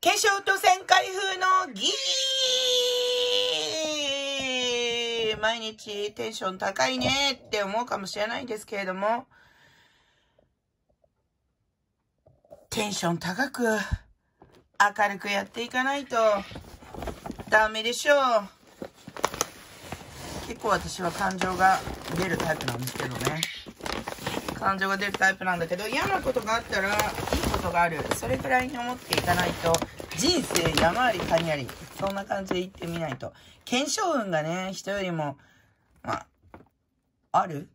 化粧と旋回風のギー毎日テンション高いねって思うかもしれないんですけれども、テンション高く明るくやっていかないとダメでしょう。結構私は感情が出るタイプなんですけどね。感情が出るタイプなんだけど、嫌なことがあったら、ことがあるそれくらいに思っていかないと人生山あり谷ありそんな感じで行ってみないと検証運がね人よりもまあある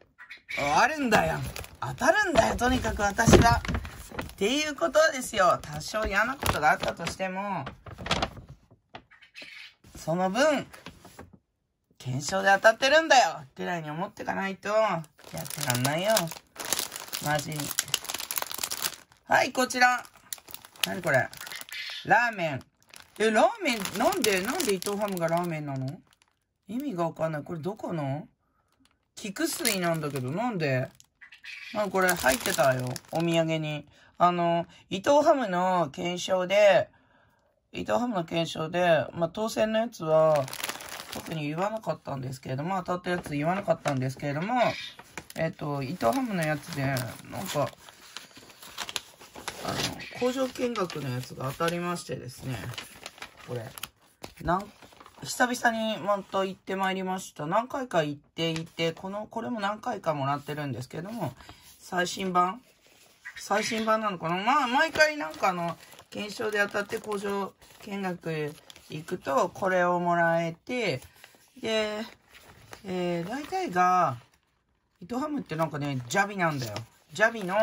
あるんだよ当たるんだよとにかく私はっていうことですよ多少嫌なことがあったとしてもその分検証で当たってるんだよぐらいに思ってかないとやってらんないよマジに。はい、こちら。なにこれ。ラーメン。え、ラーメン、なんで、なんで伊藤ハムがラーメンなの意味がわかんない。これどこの菊水なんだけど、なんでなんこれ入ってたよ。お土産に。あの、伊藤ハムの検証で、伊藤ハムの検証で、まあ、当選のやつは、特に言わなかったんですけれども、当たったやつ言わなかったんですけれども、えっ、と、伊藤ハムのやつで、なんか、あの、工場見学のやつが当たりましてですね、これ、なん、久々にまた行ってまいりました。何回か行っていて、この、これも何回かもらってるんですけども、最新版最新版なのかなまあ、毎回なんかあの、検証で当たって工場見学行くと、これをもらえて、で、えー、大体が、糸ハムってなんかね、ジャビなんだよ。ジャビの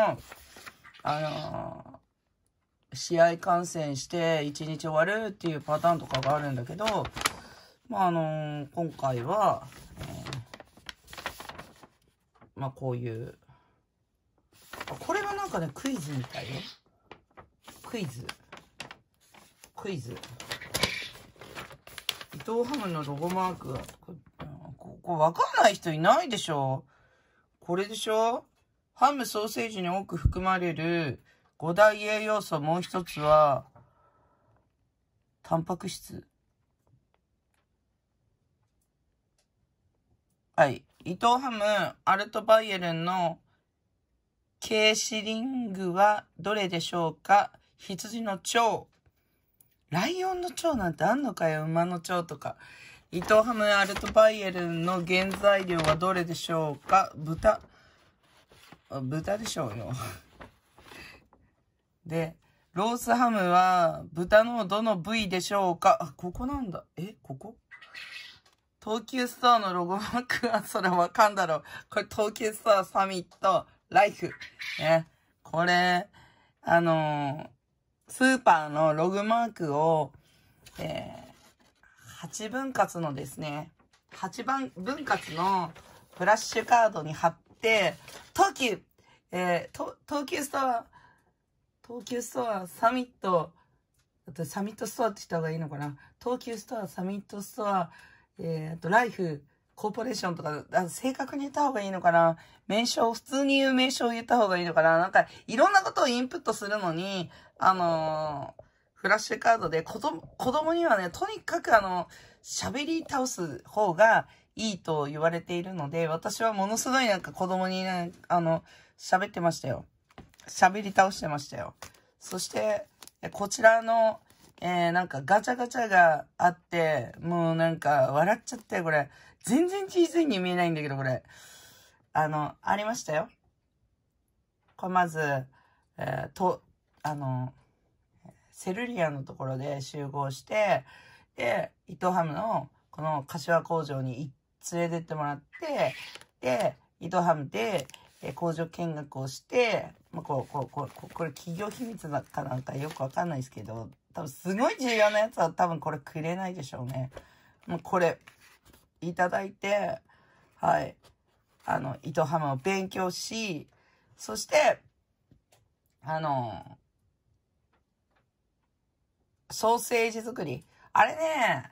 あのー、試合観戦して1日終わるっていうパターンとかがあるんだけど、まあ、あのー、今回は、えー、まあ、こういう、これはなんかね、クイズみたいよ。クイズ。クイズ。伊藤ハムのロゴマークここ、分かんない人いないでしょこれでしょハム、ソーセージに多く含まれる5大栄養素、もう一つは、タンパク質。はい。伊藤ハム、アルトバイエルンのケーシリングはどれでしょうか羊の腸。ライオンの腸なんてあんのかよ、馬の腸とか。伊藤ハムアルトバイエルンの原材料はどれでしょうか豚。豚でしょうよ で、ロースハムは豚のどの部位でしょうかあ、ここなんだ。え、ここ東急ストアのロゴマークはそれわかんだろう。これ東急ストアサミット、ライフ。ね。これ、あのー、スーパーのログマークを、えー、8分割のですね、8番分割のフラッシュカードに貼っ、東急、えー、東急ストア、東急ストアサミット、あとサミットストアってした方がいいのかな。東急ストア、サミットストア、えー、あとライフ、コーポレーションとか、正確に言った方がいいのかな名称、普通に言う名称を言った方がいいのかななんか、いろんなことをインプットするのに、あのー、フラッシュカードで、子供、子供にはね、とにかくあの、喋り倒す方がいいと言われているので、私はものすごいなんか子供にね、あの、喋ってましたよ。喋り倒してましたよ。そして、こちらの、えー、なんかガチャガチャがあって、もうなんか笑っちゃって、これ。全然小さいに見えないんだけど、これ。あの、ありましたよ。これまず、えー、と、あの、セルリアのところで集合して、で、糸ハムのこの柏工場に行っ連れてってもらって、で、糸ハムで、え工場見学をして、まあ、こう、こう、こう、これ企業秘密だかなんかよくわかんないですけど、多分すごい重要なやつは多分これくれないでしょうね。もうこれ、いただいて、はい。あの、糸浜を勉強し、そして、あの、ソーセージ作り。あれね、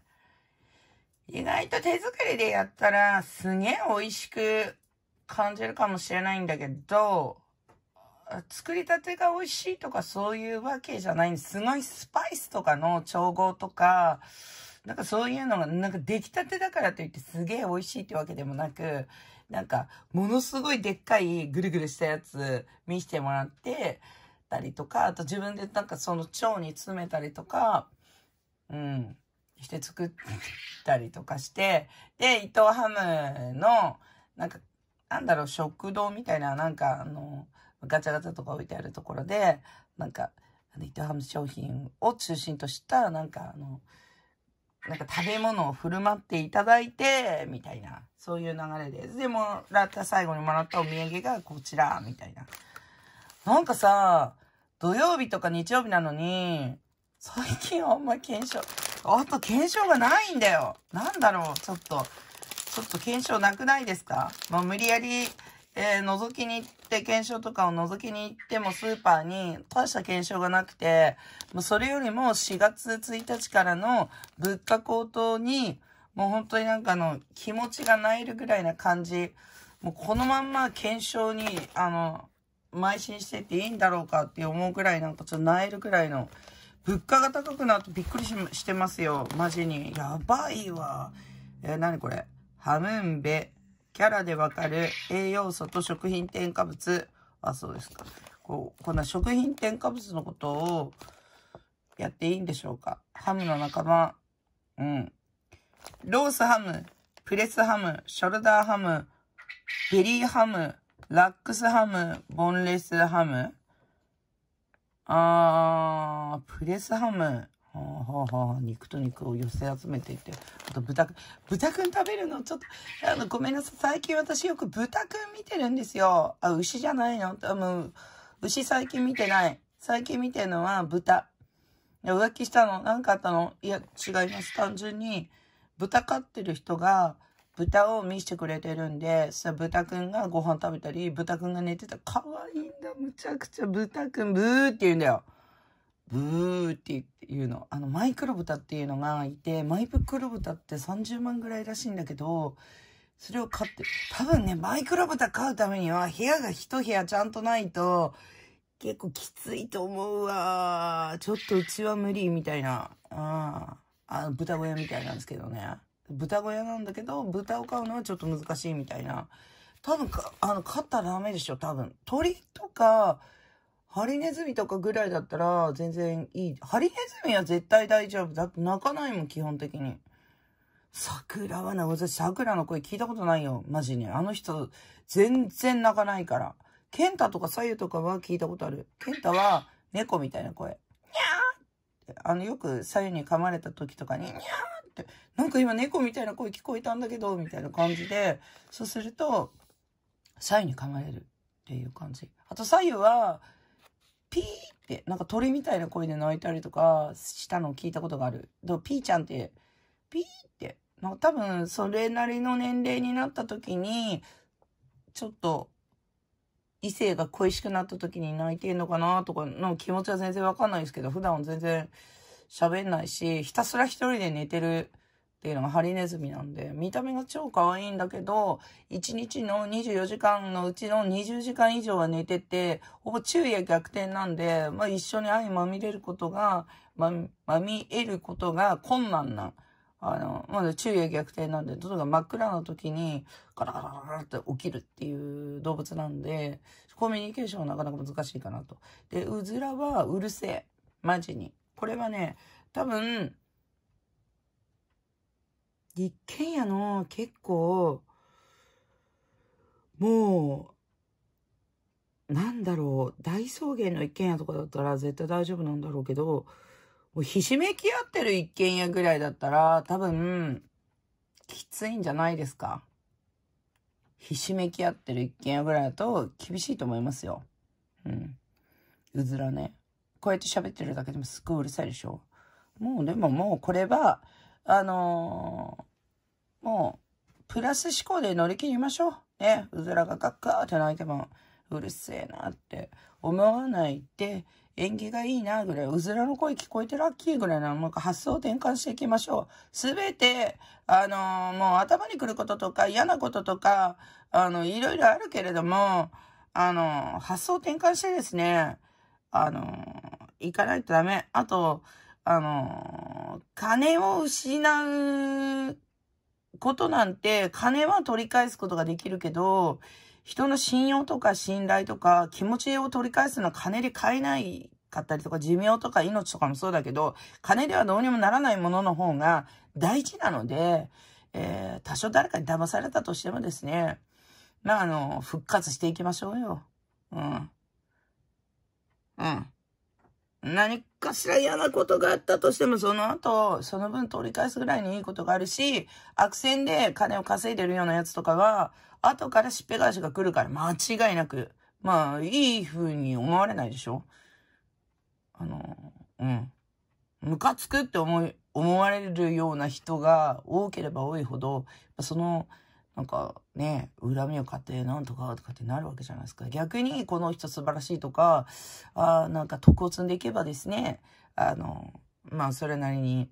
意外と手作りでやったらすげえ美味しく感じるかもしれないんだけど、作りたてが美味しいとかそういうわけじゃないんです。すごいスパイスとかの調合とか、なんかそういうのが、なんか出来たてだからといってすげえ美味しいってわけでもなく、なんかものすごいでっかいぐるぐるしたやつ見せてもらってたりとか、あと自分でなんかその腸に詰めたりとか、うん。して作ったりとかして、で、伊藤ハムの、なんか、なんだろう、食堂みたいな、なんか、あの、ガチャガチャとか置いてあるところで、なんか、あの、伊藤ハム商品を中心とした、なんか、あの、なんか食べ物を振る舞っていただいて、みたいな、そういう流れです。でもらった、最後にもらったお土産がこちら、みたいな。なんかさ、土曜日とか日曜日なのに、最近あんま検証、おっと、検証がないんだよ。なんだろう、ちょっと。ちょっと検証なくないですかまあ、無理やり、えー、覗きに行って、検証とかを覗きに行ってもスーパーに大した検証がなくて、もうそれよりも4月1日からの物価高騰に、もう本当になんかの気持ちがないるぐらいな感じ。もうこのまんま検証に、あの、邁進してっていいんだろうかって思うぐらいなんかちょっと萎えるぐらいの物価が高くなるとびっくりしてますよ。マジに。やばいわ。えー、なにこれ。ハムンベ。キャラでわかる栄養素と食品添加物。あ、そうですか。こう、こんな食品添加物のことをやっていいんでしょうか。ハムの仲間。うん。ロースハム、プレスハム、ショルダーハム、ベリーハム、ラックスハム、ボンレスハム。あー。プレスハム。はあはあ、肉と肉を寄せ集めていて、あと豚くん、豚くん食べるのちょっと、あの、ごめんなさい。最近私よく豚くん見てるんですよ。あ、牛じゃないの多分、牛最近見てない。最近見てるのは豚。浮気したの何かあったのいや、違います。単純に、豚飼ってる人が、豚を見せてくれてるんで、さ、豚くんがご飯食べたり、豚くんが寝てた。可愛いんだ、むちゃくちゃ。豚くん、ブーって言うんだよ。ブーっていうの。あの、マイクロ豚っていうのがいて、マイクロ豚って30万ぐらいらしいんだけど、それを買って、多分ね、マイクロ豚飼うためには、部屋が一部屋ちゃんとないと、結構きついと思うわ。ちょっとうちは無理、みたいな。ああ、豚小屋みたいなんですけどね。豚小屋なんだけど、豚を飼うのはちょっと難しいみたいな。多分か、あの、飼ったらダメでしょ、多分。鳥とか、ハリネズミとかぐらいだったら全然いい。ハリネズミは絶対大丈夫。だって泣かないもん、基本的に。桜はね、私桜の声聞いたことないよ。マジに。あの人、全然泣かないから。ケンタとか左右とかは聞いたことある。ケンタは猫みたいな声。にゃーって。あの、よく左右に噛まれた時とかに、にゃーって。なんか今猫みたいな声聞こえたんだけど、みたいな感じで。そうすると、左右に噛まれるっていう感じ。あと左右は、ピーってなんか鳥みたいな声で鳴いたりとかしたのを聞いたことがある。だピーちゃんってピーってなんか多分それなりの年齢になった時にちょっと異性が恋しくなった時に泣いてんのかなとかの気持ちは全然わかんないですけど普段は全然喋んないしひたすら一人で寝てるっていうのがハリネズミなんで、見た目が超可愛いんだけど、1日の24時間のうちの20時間以上は寝てて、ほぼ昼夜逆転なんで、まあ一緒に愛まみれることが、ま、まみえることが困難な。あの、まだ昼夜逆転なんで、例えば真っ暗な時に、ガラガラガラって起きるっていう動物なんで、コミュニケーションはなかなか難しいかなと。で、うずらはうるせえ。マジに。これはね、多分、一軒家の結構、もう、なんだろう、大草原の一軒家とかだったら絶対大丈夫なんだろうけど、もうひしめき合ってる一軒家ぐらいだったら、多分、きついんじゃないですか。ひしめき合ってる一軒家ぐらいだと厳しいと思いますよ。うん。うずらね。こうやって喋ってるだけでもすっごいうるさいでしょ。もうでももうこれは、あのもう、プラス思考で乗り切りましょう。ね、うずらがガッカーって泣いても、うるせえなって思わないで、縁起がいいなぐらい、うずらの声聞こえてラッキーぐらいな、もう発想を転換していきましょう。すべて、あのー、もう頭にくることとか嫌なこととか、あの、いろいろあるけれども、あのー、発想を転換してですね、あのー、行かないとダメ。あと、あのー、金を失うことなんて金は取り返すことができるけど、人の信用とか信頼とか気持ちを取り返すのは金で買えないかったりとか寿命とか命とかもそうだけど、金ではどうにもならないものの方が大事なので、えー、多少誰かに騙されたとしてもですね、まあ、あの、復活していきましょうよ。うん。うん。何かしら嫌なことがあったとしても、その後、その分取り返すぐらいにいいことがあるし、悪戦で金を稼いでるようなやつとかは、後からしっぺ返しが来るから間違いなく、まあ、いい風に思われないでしょあの、うん。ムカつくって思い、思われるような人が多ければ多いほど、その、なんかね、恨みを買ってなんとかとかってなるわけじゃないですか。逆にこの人素晴らしいとか、あなんか得を積んでいけばですね、あの、まあそれなりに、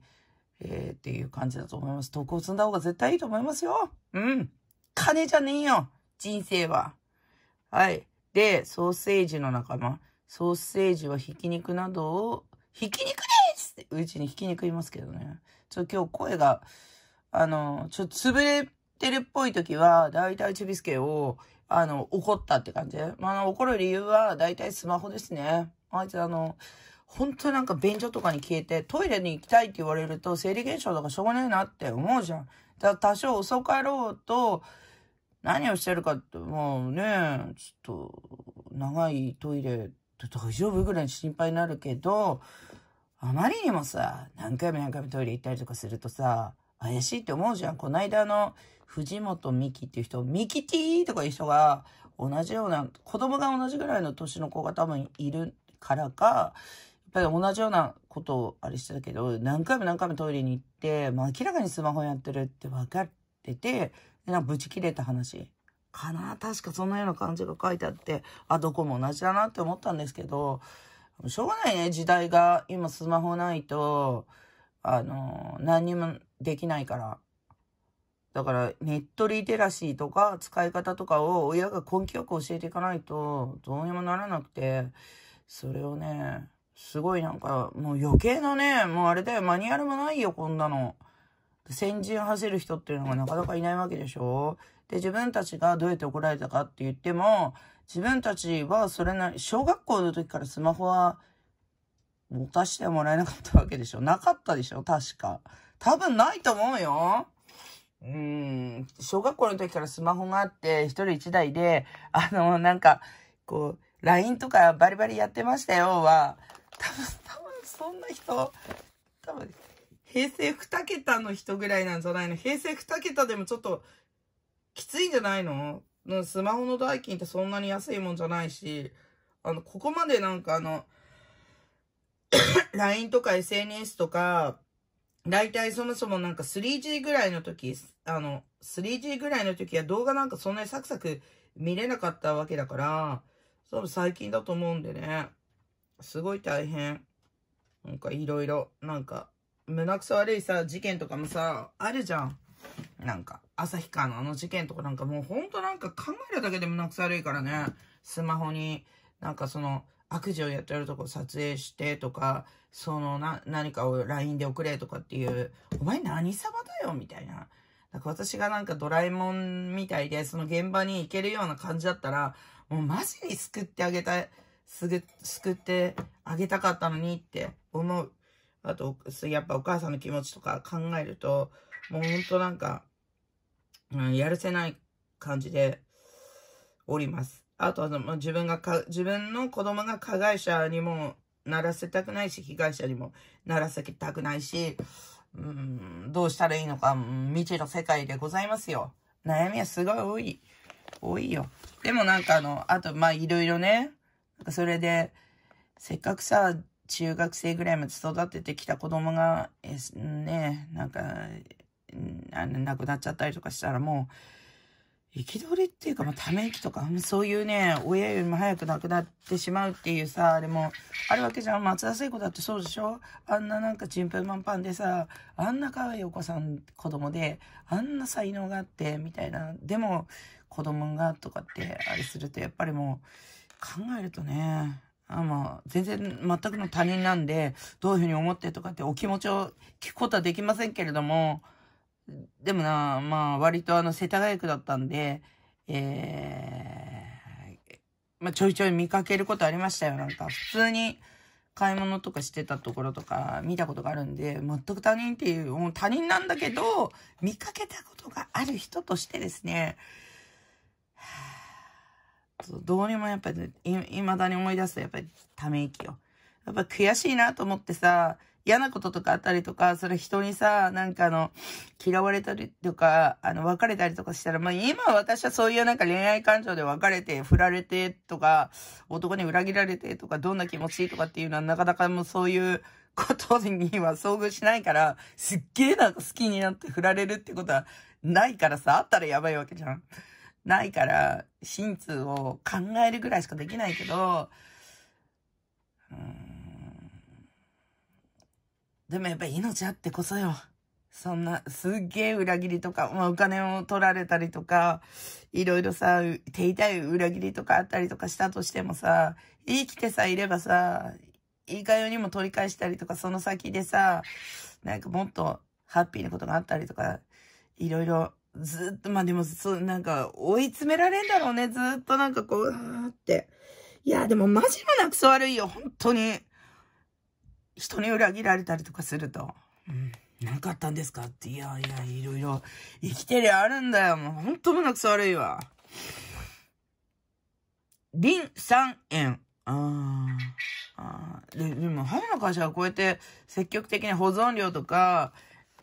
えー、っていう感じだと思います。徳を積んだ方が絶対いいと思いますよ。うん。金じゃねえよ。人生は。はい。で、ソーセージの仲間。ソーセージはひき肉などを、ひき肉ですうちにひき肉いますけどね。ちょ、今日声が、あの、ちょ、潰れてるっぽい時は、だいたいチビスケを、あの、怒ったって感じ。まあ、あの、怒る理由は、だいたいスマホですね。あいつあの、本当なんか便所とかに消えて、トイレに行きたいって言われると、生理現象とかしょうがないなって思うじゃん。だ多少遅かろうと、何をしてるかって、もうね、ちょっと、長いトイレ、大丈夫ぐらい心配になるけど、あまりにもさ、何回も何回もトイレ行ったりとかするとさ、怪しいって思うじゃん。こないだの、藤本美希っていう人、ミキティーとかいう人が、同じような、子供が同じぐらいの年の子が多分いるからか、やっぱり同じようなことをあれしてたけど、何回も何回もトイレに行って、まあ明らかにスマホやってるって分かってて、なんかブチ切れた話かな確かそんなような感じが書いてあって、あ、どこも同じだなって思ったんですけど、しょうがないね、時代が。今スマホないと、あの、何にもできないから。だから、ネットリテラシーとか使い方とかを親が根気よく教えていかないと、どうにもならなくて、それをね、すごいなんか、もう余計なね、もうあれだよ、マニュアルもないよ、こんなの。先陣走る人っていうのがなかなかいないわけでしょで、自分たちがどうやって怒られたかって言っても、自分たちはそれなり、小学校の時からスマホは持たせてもらえなかったわけでしょなかったでしょ確か。多分ないと思うよ。うん、小学校の時からスマホがあって、一人一台で、あの、なんか、こう、LINE とかバリバリやってましたよは、多分、多分そんな人、多分、平成二桁の人ぐらいなんじゃないの平成二桁でもちょっと、きついんじゃないのスマホの代金ってそんなに安いもんじゃないし、あの、ここまでなんかあの、LINE とか SNS とか、大体そもそもなんか 3G ぐらいの時、あの、3G ぐらいの時は動画なんかそんなにサクサク見れなかったわけだから、そ分最近だと思うんでね、すごい大変。なんかいろいろ、なんか、胸くそ悪いさ、事件とかもさ、あるじゃん。なんか、旭川のあの事件とかなんかもうほんとなんか考えるだけで胸くそ悪いからね、スマホに、なんかその、悪事をやってるとこ撮影してとか、そのな、何かを LINE で送れとかっていう、お前何様だよみたいな。なんか私がなんかドラえもんみたいで、その現場に行けるような感じだったら、もうマジに救ってあげたい、すぐ、救ってあげたかったのにって思う。あと、やっぱお母さんの気持ちとか考えると、もうほんとなんか、うん、やるせない感じでおります。あとは自分がか、自分の子供が加害者にもならせたくないし、被害者にもならせたくないし、うん、どうしたらいいのか、未知の世界でございますよ。悩みはすごい多い。多いよ。でもなんかあの、あとまあいろいろね、なんかそれで、せっかくさ、中学生ぐらいまで育ててきた子供が、えね、なんか、あの亡くなっちゃったりとかしたらもう、憤りっていうか、まあ、ため息とか、そういうね、親よりも早く亡くなってしまうっていうさ、あれも、あるわけじゃん。松田聖子だってそうでしょあんななんかチンプンマンパンでさ、あんな可愛いお子さん、子供で、あんな才能があって、みたいな。でも、子供がとかって、あれすると、やっぱりもう、考えるとね、あまあ、全然全くの他人なんで、どういうふうに思ってとかってお気持ちを聞くことはできませんけれども、でもな、まあ、割とあの、世田谷区だったんで、えー、まあ、ちょいちょい見かけることありましたよ。なんか、普通に買い物とかしてたところとか見たことがあるんで、全く他人っていう、もう他人なんだけど、見かけたことがある人としてですね、どうにもやっぱり、いまだに思い出すとやっぱりため息を。やっぱ悔しいなと思ってさ、嫌なこととかあったりとか、それ人にさ、なんかあの、嫌われたりとか、あの、別れたりとかしたら、まあ今私はそういうなんか恋愛感情で別れて、振られてとか、男に裏切られてとか、どんな気持ちいいとかっていうのはなかなかもうそういうことには遭遇しないから、すっげえなんか好きになって振られるってことはないからさ、あったらやばいわけじゃん。ないから、真通を考えるぐらいしかできないけど、うんでもやっぱり命あってこそよ。そんな、すっげえ裏切りとか、まあお金を取られたりとか、いろいろさ、手痛い裏切りとかあったりとかしたとしてもさ、生きてさ、いればさ、いいかようにも取り返したりとか、その先でさ、なんかもっとハッピーなことがあったりとか、いろいろ、ずっと、まあでも、そう、なんか、追い詰められんだろうね。ずっとなんかこう、あーって。いや、でもマジもなくそ悪いよ、本当に。人に裏切られたりとかすると。うんなかったんですかって、いやいや、いろいろ、生きてりゃあるんだよ。もうほんと胸くそ悪いわ。リン酸塩。ああ。で、でも、ハムの会社はこうやって積極的に保存料とか、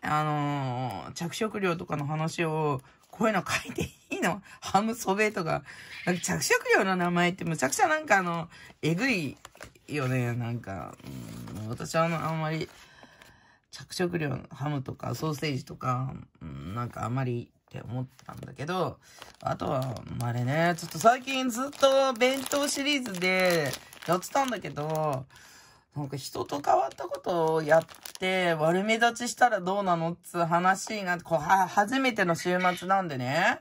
あのー、着色料とかの話を、こういうの書いていいの ハムソベとか。か着色料の名前ってむちゃくちゃなんかあの、えぐいよね、なんか。うん、私はあの、あんまり、着色料ハムとかソーセージとか、うん、なんかあんまりって思ったんだけど、あとは、まあ、あれね、ちょっと最近ずっと弁当シリーズでやってたんだけど、なんか人と変わったことをやって悪目立ちしたらどうなのっつう話になって、こうは、初めての週末なんでね、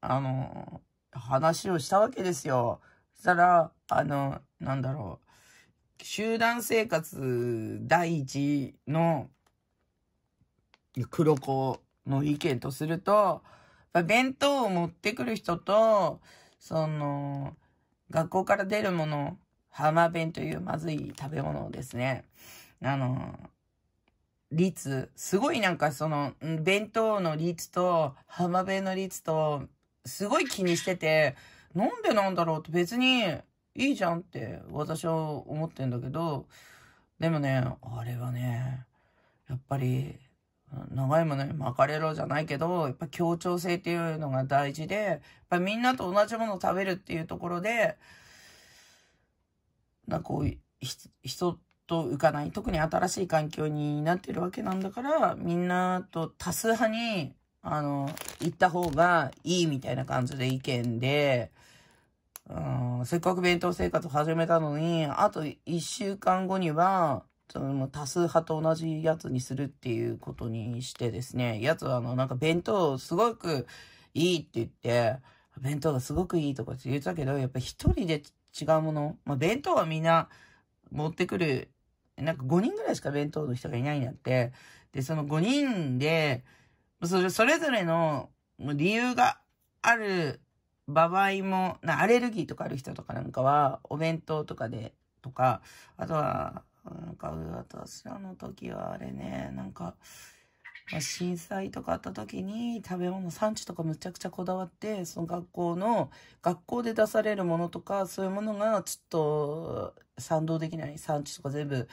あの、話をしたわけですよ。そしたら、あの、なんだろう、集団生活第一の黒子の意見とすると、弁当を持ってくる人と、その、学校から出るもの、浜弁というまずい食べ物をですね、あの、率、すごいなんかその、弁当の率と、浜辺の率と、すごい気にしてて、なんでなんだろうって別にいいじゃんって私は思ってんだけど、でもね、あれはね、やっぱり、長いものに巻かれろじゃないけど、やっぱ協調性っていうのが大事で、やっぱみんなと同じものを食べるっていうところで、なんかこう、人と浮かない、特に新しい環境になってるわけなんだから、みんなと多数派にあの、行った方がいいみたいな感じで意見で、うん、せっかく弁当生活始めたのに、あと1週間後には、その多数派と同じやつにするっていうことにしてですね、やつはあの、なんか弁当すごくいいって言って、弁当がすごくいいとかって言ってたけど、やっぱ一人で違うもの、まあ、弁当はみんな持ってくる、なんか5人ぐらいしか弁当の人がいないんだって、で、その5人で、それ、それぞれの理由がある場合も、な、アレルギーとかある人とかなんかは、お弁当とかで、とか、あとは、なんか、私らの時はあれね、なんか、震災とかあった時に食べ物産地とかむちゃくちゃこだわって、その学校の、学校で出されるものとか、そういうものがちょっと賛同できない産地とか全部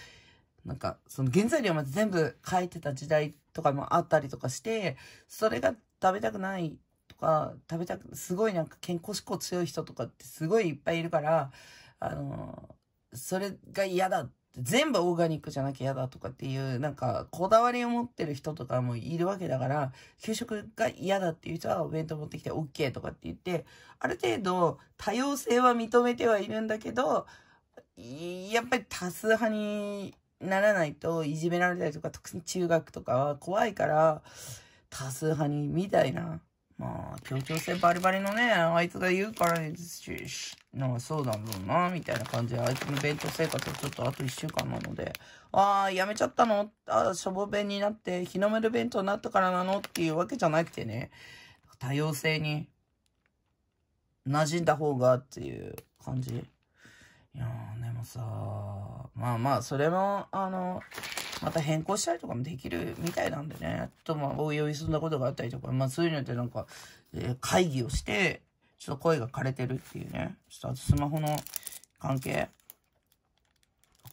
なんか、その原材料まで全部書いてた時代とかもあったりとかして、それが食べたくないとか、食べたく、すごいなんか健康志向強い人とかってすごいいっぱいいるから、あの、それが嫌だって、全部オーガニックじゃなきゃ嫌だとかっていう、なんか、こだわりを持ってる人とかもいるわけだから、給食が嫌だっていう人はお弁当持ってきて OK とかって言って、ある程度多様性は認めてはいるんだけど、やっぱり多数派にならないといじめられたりとか、特に中学とかは怖いから、多数派に、みたいな。まあ、協調性バリバリのね、あいつが言うからね、なんかそうだろうな、みたいな感じで、あいつの弁当生活はちょっとあと一週間なので、ああ、やめちゃったのああ、しょぼ弁になって、日の丸弁当になったからなのっていうわけじゃなくてね、多様性に馴染んだ方がっていう感じ。いやでもさ、まあまあ、それも、あの、また変更したりとかもできるみたいなんでね、とまあ、おいおいそんなことがあったりとか、まあそういうのってなんか、えー、会議をして、ちょっと声が枯れてるっていうね。ちょっとスマホの関係。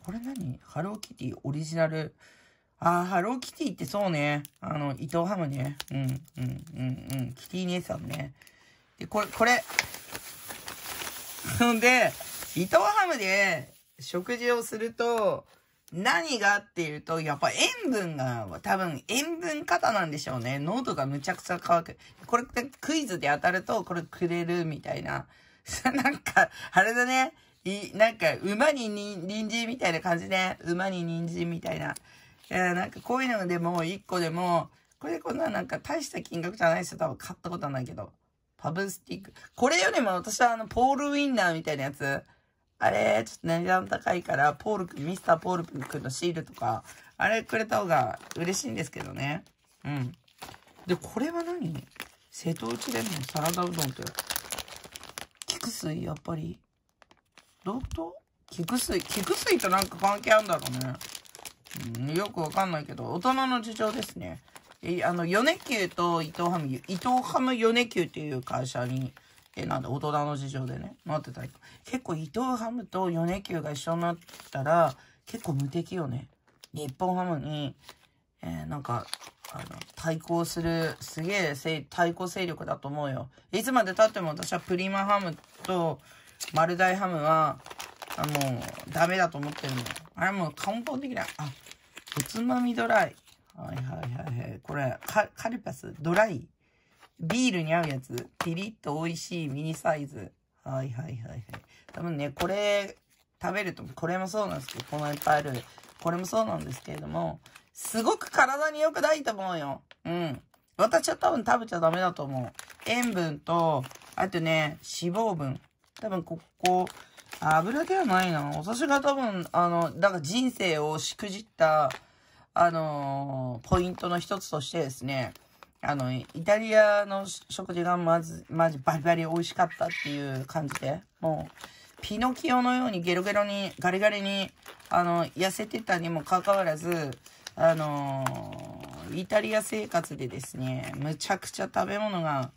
これ何ハローキティオリジナル。あー、ハローキティってそうね。あの、伊藤ハムね。うん、うん、うん、うん。キティ姉さんね。で、これ、これ。ほ んで、伊藤ハムで食事をすると、何がっていうと、やっぱ塩分が、多分塩分型なんでしょうね。喉がむちゃくちゃ乾く。これってクイズで当たると、これくれるみたいな。なんか、あれだね。い、なんか、馬にに人参みたいな感じね。馬に人参みたいな。いや、なんかこういうのでも、一個でも、これこんななんか大した金額じゃないですよ。多分買ったことはないけど。パブスティック。これよりも私はあの、ポールウィンナーみたいなやつ。あれ、ちょっと値段高いから、ポールくん、ミスターポールくんのシールとか、あれくれた方が嬉しいんですけどね。うん。で、これは何瀬戸内レモンサラダうどんって。菊水、やっぱり。どういうこと菊水、菊水となんか関係あるんだろうね。うん、よくわかんないけど、大人の事情ですね。え、あの、ヨネキューと伊藤ハム、伊藤ハムヨネキューっていう会社にえ、なんで大人の事情でね、待ってたり結構伊藤ハムと米球が一緒になったら、結構無敵よね。日本ハムに、えー、なんか、あの、対抗する、すげえ対抗勢力だと思うよ。いつまで経っても私はプリマハムと丸大ハムは、あもう、ダメだと思ってるのよ。あれもう根本的な、あ、おつまみドライ。はいはいはいはい。これ、カカルパス、ドライ。ビールに合うやつ。ピリッと美味しいミニサイズ。はいはいはいはい。多分ね、これ食べると、これもそうなんですけど、このいっぱいある、これもそうなんですけれども、すごく体に良くないと思うよ。うん。私は多分食べちゃダメだと思う。塩分と、あとね、脂肪分。多分ここ、油ではないな。私が多分、あの、だから人生をしくじった、あのー、ポイントの一つとしてですね、あの、イタリアの食事がまず、まじバリバリ美味しかったっていう感じで、もう、ピノキオのようにゲロゲロに、ガリガリに、あの、痩せてたにもかかわらず、あのイタリア生活でですね、むちゃくちゃ食べ物が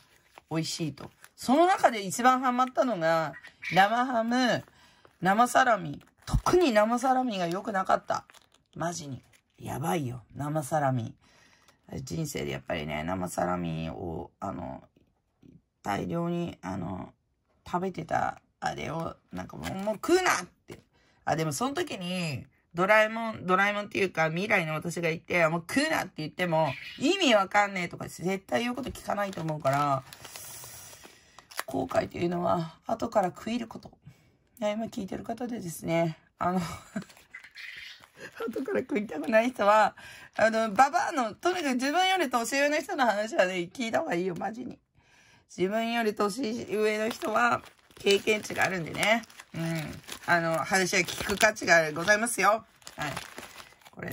美味しいと。その中で一番ハマったのが、生ハム、生サラミ。特に生サラミが良くなかった。マジに。やばいよ、生サラミ。人生でやっぱりね、生サラミを、あの、大量に、あの、食べてた、あれを、なんかもう、もう食うなって。あ、でもその時に、ドラえもん、ドラえもんっていうか、未来の私がいて、もう食うなって言っても、意味わかんねえとか、絶対言うこと聞かないと思うから、後悔というのは、後から食えること。今聞いてる方でですね、あの後から食いたくない人は、あの、ババアの、とにかく自分より年上の人の話はね、聞いた方がいいよ、マジに。自分より年上の人は、経験値があるんでね。うん。あの、話は聞く価値がございますよ。はい。これ、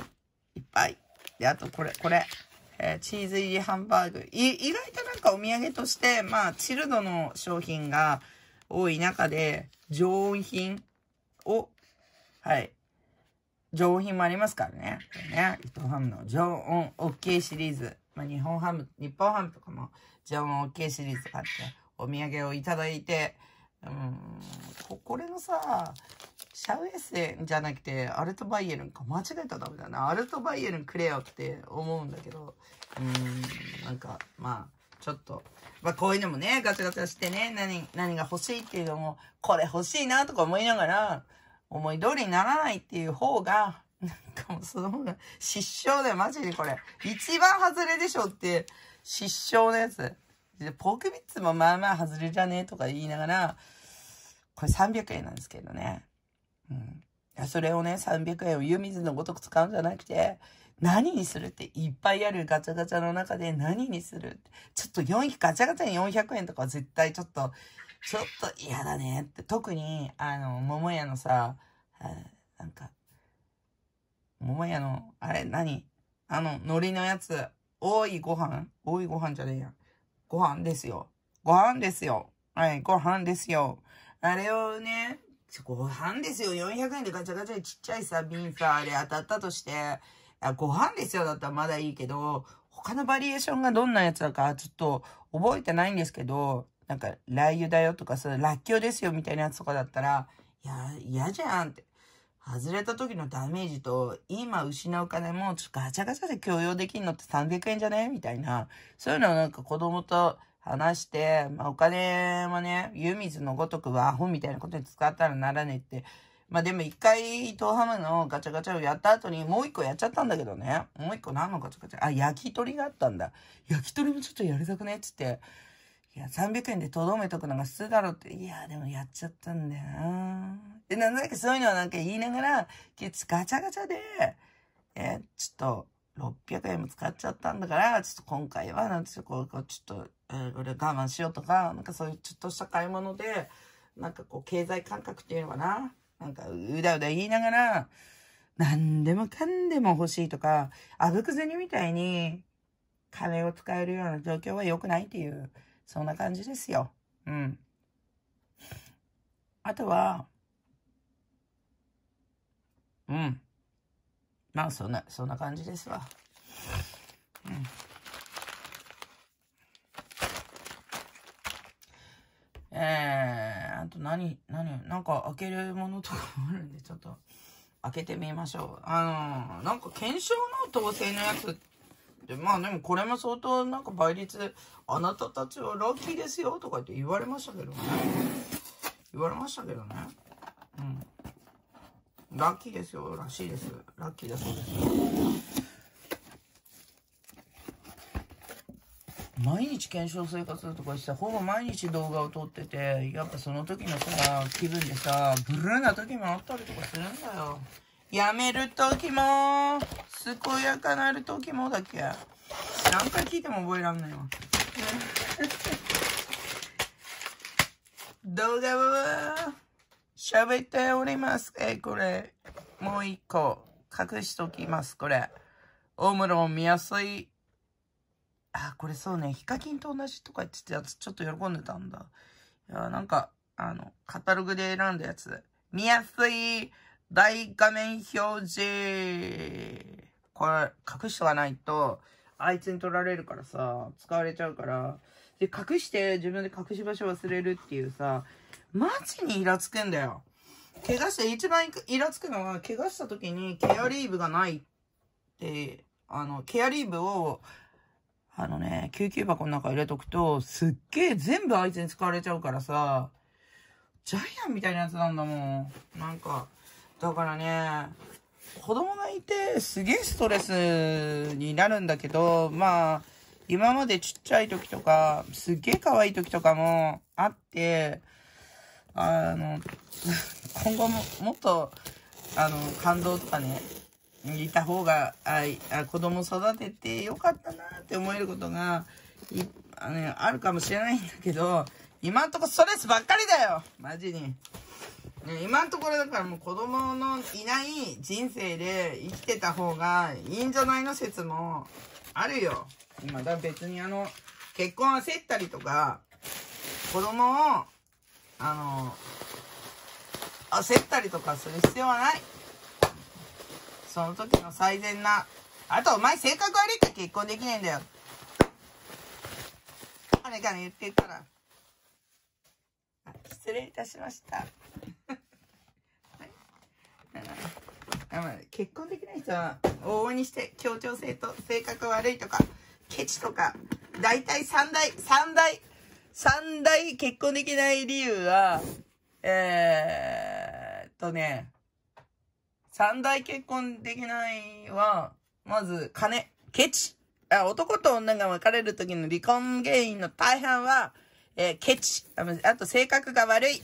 いっぱい。で、あとこれ、これ。えー、チーズ入りハンバーグ。意外となんかお土産として、まあ、チルドの商品が多い中で、常温品を、はい、上品もありますからね。ね、伊藤ハムの常温 OK シリーズ。まあ、日本ハム、日本ハムとかも常温 OK シリーズがあって、お土産をいただいて、うん、これのさ、シャウエッセンじゃなくて、アルトバイエルンか。間違えたらダメだな。アルトバイエルンくれよって思うんだけど、うん、なんか、まあ、ちょっと、まあこういうのもね、ガチャガチャしてね、何、何が欲しいっていうのも、これ欲しいなとか思いながら、思い通りにならないっていう方が、なんかもうその方が失笑だよ、マジでこれ。一番外れでしょって失笑のやつ。ポークビッツもまあまあ外れじゃねえとか言いながら、これ300円なんですけどね。うん。それをね、300円を湯水のごとく使うんじゃなくて、何にするっていっぱいあるガチャガチャの中で何にするちょっと4、ガチャガチャに400円とかは絶対ちょっとちょっと嫌だねって、特に、あの、桃屋のさ、なんか、桃屋の、あれ、何あの、海苔のやつ、多いご飯多いご飯じゃねえや。ご飯ですよ。ご飯ですよ。はい、ご飯ですよ。あれをね、ご飯ですよ。400円でガチャガチャでちっちゃいさ、瓶さ、あれ当たったとして、ご飯ですよだったらまだいいけど、他のバリエーションがどんなやつだかちょっと覚えてないんですけど、なんか、ラー油だよとか、それ、らっきょうですよみたいなやつとかだったら、いや、嫌じゃんって。外れた時のダメージと、今失う金も、ちょっとガチャガチャで共用できんのって300円じゃねみたいな。そういうのをなんか子供と話して、まあお金もね、湯水のごとくはーホみたいなことに使ったらならねえって。まあでも一回、伊藤浜のガチャガチャをやった後に、もう一個やっちゃったんだけどね。もう一個何のガチャガチャあ、焼き鳥があったんだ。焼き鳥もちょっとやりたくねっつって。いや、300円でとどめとくのが普通だろって。いや、でもやっちゃったんだよなで、なんだっけ、そういうのはなんか言いながら、ケツガチャガチャで、え、ちょっと、600円も使っちゃったんだから、ちょっと今回は、なんていうこう、ちょっと、えー、俺我慢しようとか、なんかそういうちょっとした買い物で、なんかこう、経済感覚っていうのかななんか、うだうだ言いながら、何でもかんでも欲しいとか、あぶく銭みたいに、金を使えるような状況は良くないっていう。そんな感じですよ。うん。あとは、うん。まあ、そんな、そんな感じですわ。うん。えー、あと何、何、なんか開けるものとかもあるんで、ちょっと開けてみましょう。あのー、なんか検証の統制のやつで、まあでもこれも相当なんか倍率で、あなたたちはラッキーですよとか言って言われましたけどね。言われましたけどね。うん。ラッキーですよらしいです。ラッキーだそうです。毎日検証生活とかしてほぼ毎日動画を撮ってて、やっぱその時のさ、気分でさ、ブルーな時もあったりとかするんだよ。やめる時も、健やかなる時もだっけ何回聞いても覚えらんないわ動画は喋っておりますえこれもう一個隠しときますこれ大室見やすいあこれそうねヒカキンと同じとか言ってたやつちょっと喜んでたんだいやなんかあのカタログで選んだやつ見やすい大画面表示これ、隠しとかないと、あいつに取られるからさ、使われちゃうから。で、隠して、自分で隠し場所忘れるっていうさ、マジにイラつくんだよ。怪我して、一番イラつくのは、怪我した時にケアリーブがないって、あの、ケアリーブを、あのね、救急箱の中入れとくと、すっげえ全部あいつに使われちゃうからさ、ジャイアンみたいなやつなんだもん。なんか、だからね、子供がいてすげえストレスになるんだけど、まあ、今までちっちゃい時とか、すっげえ可愛い時とかもあって、あの、今後ももっと、あの、感動とかね、いた方が、ああ子供育ててよかったなって思えることが、いあの、ね、あるかもしれないんだけど、今んとこストレスばっかりだよマジに。ね、今のところだからもう子供のいない人生で生きてた方がいいんじゃないの説もあるよ。今だ別にあの、結婚焦ったりとか、子供を、あの、焦ったりとかする必要はない。その時の最善な。あとお前性格悪いから結婚できねえんだよ。あれから言ってたら。失礼いたしました。結婚できない人は往々にして協調性と性格悪いとかケチとか大体3大3大3大結婚できない理由はえー、っとね3大結婚できないはまず金ケチあ男と女が別れる時の離婚原因の大半は、えー、ケチあと性格が悪い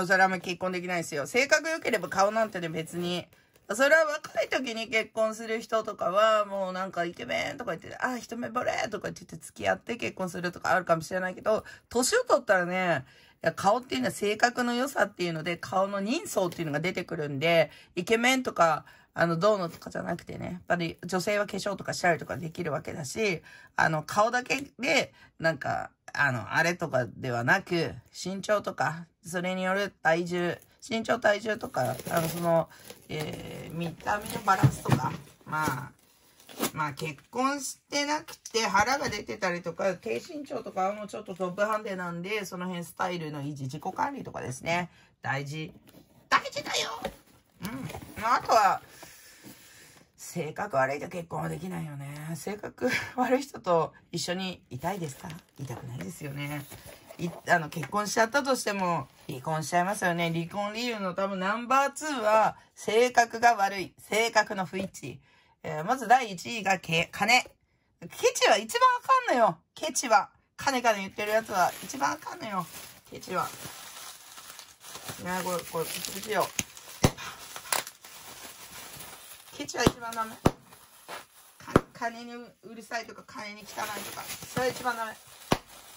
おさらも結婚できないですよ。性格良ければ顔なんてね、別に。それは若い時に結婚する人とかは、もうなんかイケメンとか言って、あ、一目惚れとか言って付き合って結婚するとかあるかもしれないけど、年を取ったらね、顔っていうのは性格の良さっていうので、顔の人相っていうのが出てくるんで、イケメンとか、あの、どうのとかじゃなくてね、やっぱり女性は化粧とかしたりとかできるわけだし、あの、顔だけで、なんか、あの、あれとかではなく、身長とか、それによる体重、身長体重とか、あの、その、えー、見た目のバランスとか、まあ、まあ結婚してなくて腹が出てたりとか、低身長とかはもうちょっとトップハンデなんで、その辺スタイルの維持、自己管理とかですね。大事。大事だようん。あとは、性格悪いと結婚はできないよね。性格悪い人と一緒にいたいですかいたくないですよね。いあの結婚しちゃったとしても離婚しちゃいますよね。離婚理由の多分ナンバー2は性格が悪い。性格の不一致。えー、まず第1位がけ金。ケチは一番あかんのよ。ケチは。カネカネ言ってるやつは一番あかんのよ。ケチは。ねこれ、これ、プチプチよ。ケチは一番ダメ金にうるさいとか金に汚いとかそれは一番ダメ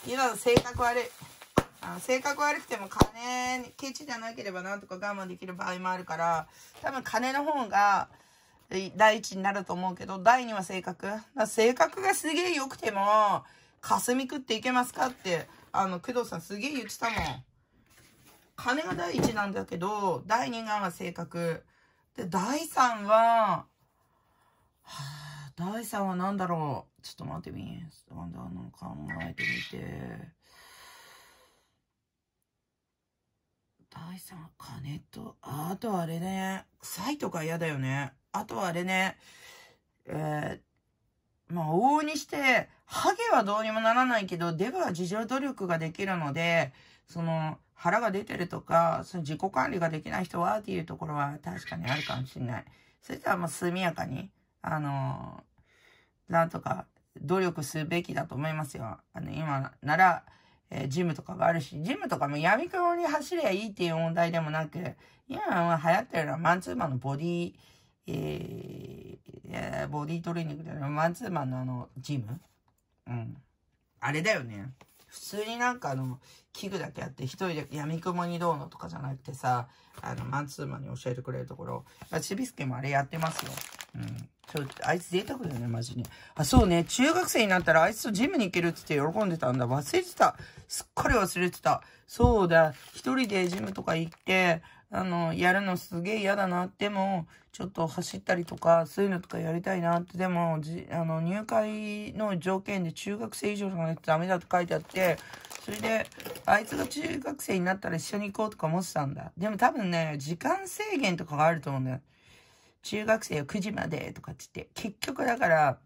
今の性格悪いあの性格悪くても金にケチじゃなければなんとか我慢できる場合もあるから多分金の方が第一になると思うけど第二は性格性格がすげえ良くても霞食っていけますかってあの工藤さんすげえ言ってたもん金が第一なんだけど第二が性格で、第3は、はあ、第3は何だろうちょっと待ってみん。なんだ、あの、考えてみて。第3は金と、あ、あとあれね。臭いとか嫌だよね。あとはあれね。えー、まあ、往々にして、ハゲはどうにもならないけど、デブは自助努力ができるので、その、腹が出てるとか、その自己管理ができない人はっていうところは確かにあるかもしれない。それではもう速やかに、あのなんとか努力すべきだと思いますよ。あの、今なら、えー、ジムとかがあるし、ジムとかも闇雲に走りゃいいっていう問題でもなく、今は流行ってるのはマンツーマンのボディ、えー、ボディトレーニングじゃなマンツーマンのあの、ジムうん。あれだよね。普通になんかあの、器具だけあって一人で闇雲にどうのとかじゃなくてさ、あの、マンツーマンに教えてくれるところ、あちびすけもあれやってますよ。うん。ちょ、あいつ贅沢だよね、マジに。あ、そうね。中学生になったらあいつとジムに行けるって言って喜んでたんだ。忘れてた。すっかり忘れてた。そうだ。一人でジムとか行って、あの、やるのすげえ嫌だな。でも、ちょっと走ったりとか、そういうのとかやりたいなって。でも、じあの、入会の条件で中学生以上じゃないとダメだと書いてあって、それで、あいつが中学生になったら一緒に行こうとか思ってたんだ。でも多分ね、時間制限とかがあると思うんだよ。中学生は9時までとかって言って、結局だから、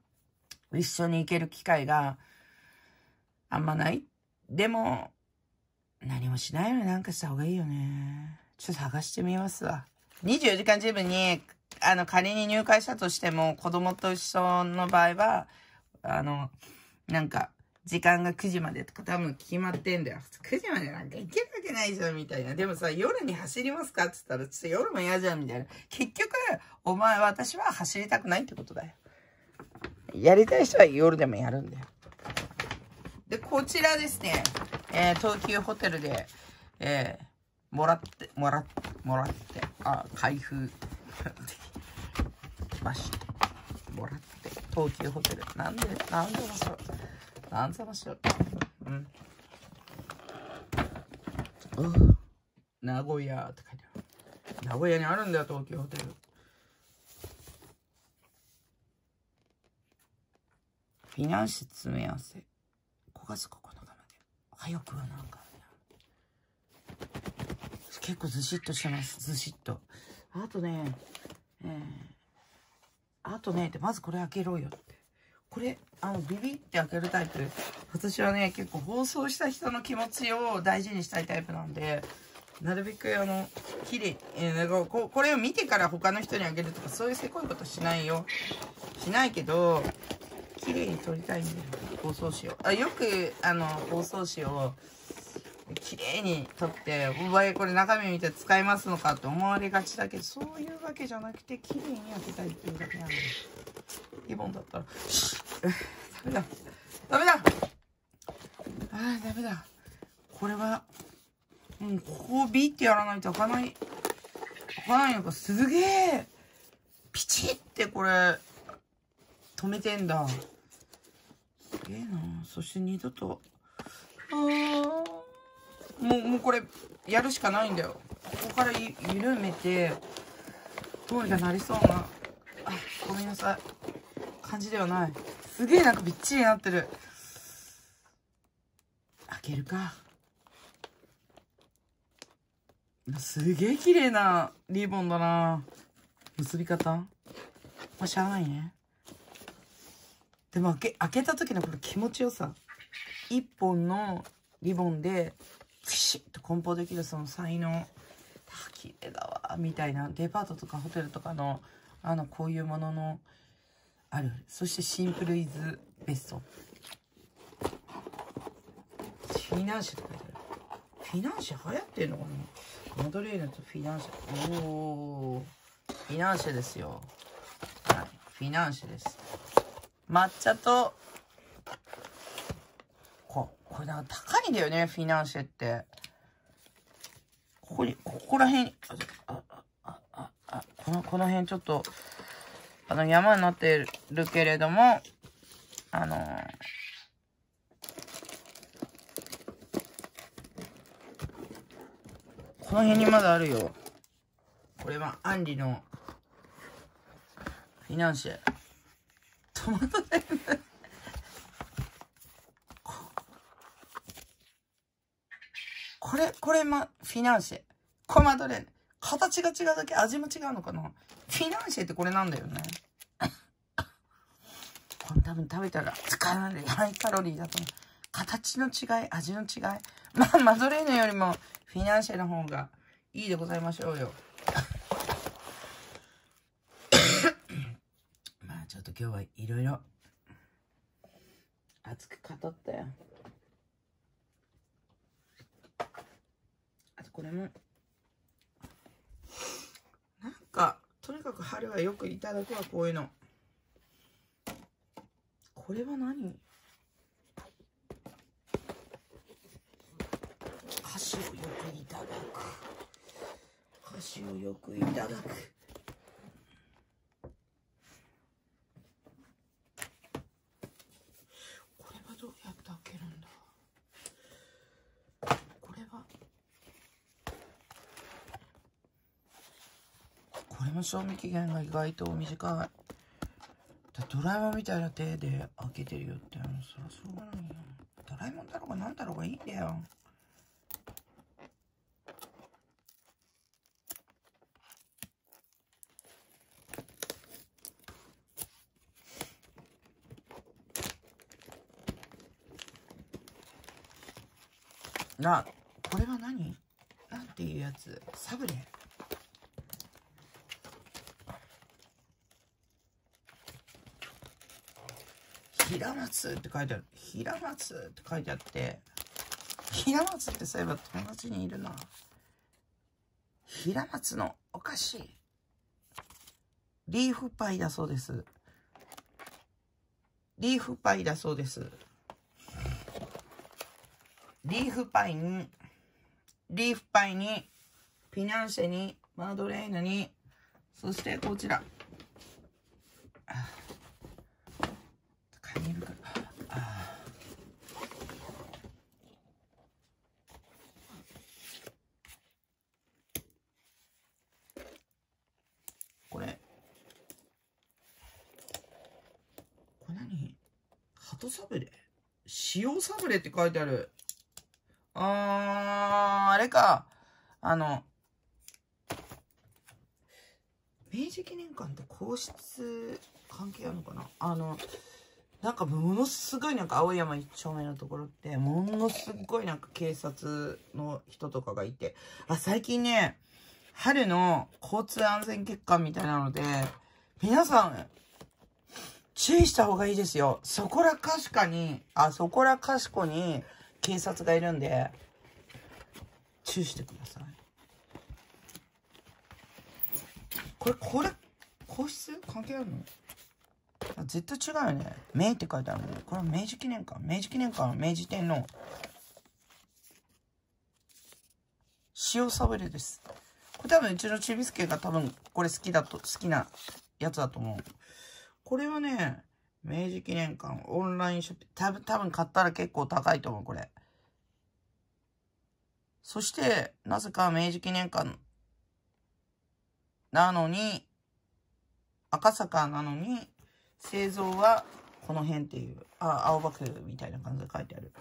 一緒に行ける機会があんまない。でも、何もしないよりなんかした方がいいよね。ちょっと探してみますわ。24時間ジムに、あの、仮に入会したとしても、子供と一緒の場合は、あの、なんか、時間が9時までとか多分決まってんだよ。9時までなんか行けるわけないじゃんみたいな。でもさ、夜に走りますかって言ったら、ちょっと夜も嫌じゃんみたいな。結局、お前、私は走りたくないってことだよ。やりたい人は夜でもやるんだよ。で、こちらですね、えー、東急ホテルで、えーもらって、もらって、もらって、あ、開封。まして。もらって、東急ホテル。なんで、なんで場所、なんで場所。うん。う名古屋って書いてある。名古屋にあるんだよ、東急ホテル。フィナンシェ詰め合わせ。5月9日まで。早くはなんか。結構ずしっとしてます。ずしっと。あとね、えー、あとね、まずこれ開けろよって。これ、あの、ビビって開けるタイプ。私はね、結構放送した人の気持ちを大事にしたいタイプなんで、なるべくあの、綺麗、えー、ここれを見てから他の人にあげるとか、そういうせこいことしないよ。しないけど、綺麗に撮りたいんで、包装紙を。あよく、あの、包装紙を、綺麗に取って、うわこれ中身見て使いますのかと思われがちだけど、そういうわけじゃなくて、綺麗に開けたいっていうだけなんで。リボンだったら、ダメだダメだああ、ダメだ。これは、うん、ここをビってやらないと開かない、開かないのか、すげえピチってこれ、止めてんだ。すげえなそして二度と、ああ。もうもうこれやるしかないんだよここから緩めてどうにかなりそうなあごめんなさい感じではないすげえなんかびっちりなってる開けるかすげえ綺麗なリボンだな結び方まあしゃあないねでも開け開けた時のこの気持ちよさ1本のリボンでピシッと梱包できるその才能綺麗だわみたいなデパートとかホテルとかのあのこういうもののあるそしてシンプルイズベストフィナンシェとか言ってるフィナンシェ流行ってんのかなモドレーヌとフィナンシェおおフィナンシェですよはいフィナンシェです抹茶とこれなんか高いんだよね、フィナンシェって。ここに、ここら辺、あ、あ、あ、あ、この、この辺ちょっと、あの、山になってるけれども、あのー、この辺にまだあるよ。これは、アンリの、フィナンシェ。トマトだよ。マ、フィナンシェ。これマドレーヌ。形が違うだけ味も違うのかなフィナンシェってこれなんだよね。これ多分食べたら使わないで、ハイカロリーだと思う。形の違い、味の違い。まあ、マドレーヌよりもフィナンシェの方がいいでございましょうよ。まあ、ちょっと今日はいろいろ熱く語ったよ。これも。なんか、とにかく春はよくいただくわ、こういうの。これは何箸をよくいただく。箸をよくいただく。の賞味期限が意外と短い。ドラえもんみたいな手で開けてるよって、そりゃそうがないよ。ドラえもんだろうが何だろうがいいんだよ。な、これは何なんていうやつサブレ平松って書いてある。平松って書いてあって、平松ってそういえば友達にいるな。平松のお菓子。リーフパイだそうです。リーフパイだそうです。リーフパイに、リーフパイに、フィナンシェに、マドレーヌに、そしてこちら、サブレって書いてある。あー、あれか。あの、明治記念館と皇室関係あるのかなあの、なんかものすごいなんか青山一丁目のところって、ものすごいなんか警察の人とかがいて、あ、最近ね、春の交通安全欠陥みたいなので、皆さん、注意した方がいいですよ。そこらかしかに、あ、そこらかしこに警察がいるんで、注意してください。これ、これ、個室関係あるのあ絶対違うよね。明って書いてあるね。これ明治記念館。明治記念館は明治天皇。塩サブレです。これ多分うちのチビスケが多分これ好きだと、好きなやつだと思う。これはね、明治記念館オンラインショップ。多分、多分買ったら結構高いと思う、これ。そして、なぜか明治記念館なのに、赤坂なのに、製造はこの辺っていう、あ、青葉区みたいな感じで書いてある。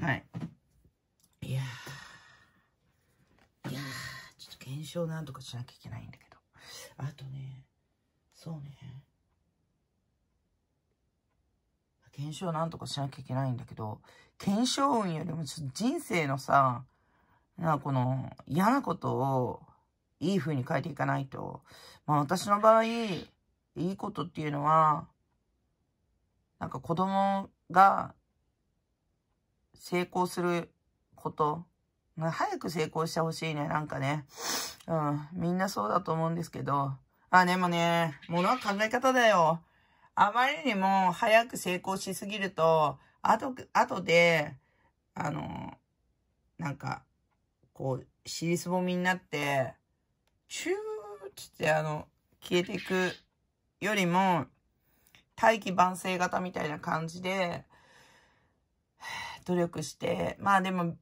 はい。いやー、いやー、ちょっと検証なんとかしなきゃいけないんだけど。あとね、そうね。検証なんとかしなきゃいけないんだけど、検証運よりもちょっと人生のさ、なこの嫌なことをいい風に変えていかないと。まあ私の場合、いいことっていうのは、なんか子供が成功すること。早く成功してほしいね、なんかね。うん、みんなそうだと思うんですけど。あ、でもね、ものは考え方だよ。あまりにも早く成功しすぎると、後、とで、あの、なんか、こう、尻すぼみになって、チューってあの、消えていくよりも、大器晩成型みたいな感じで、努力して、まあでも、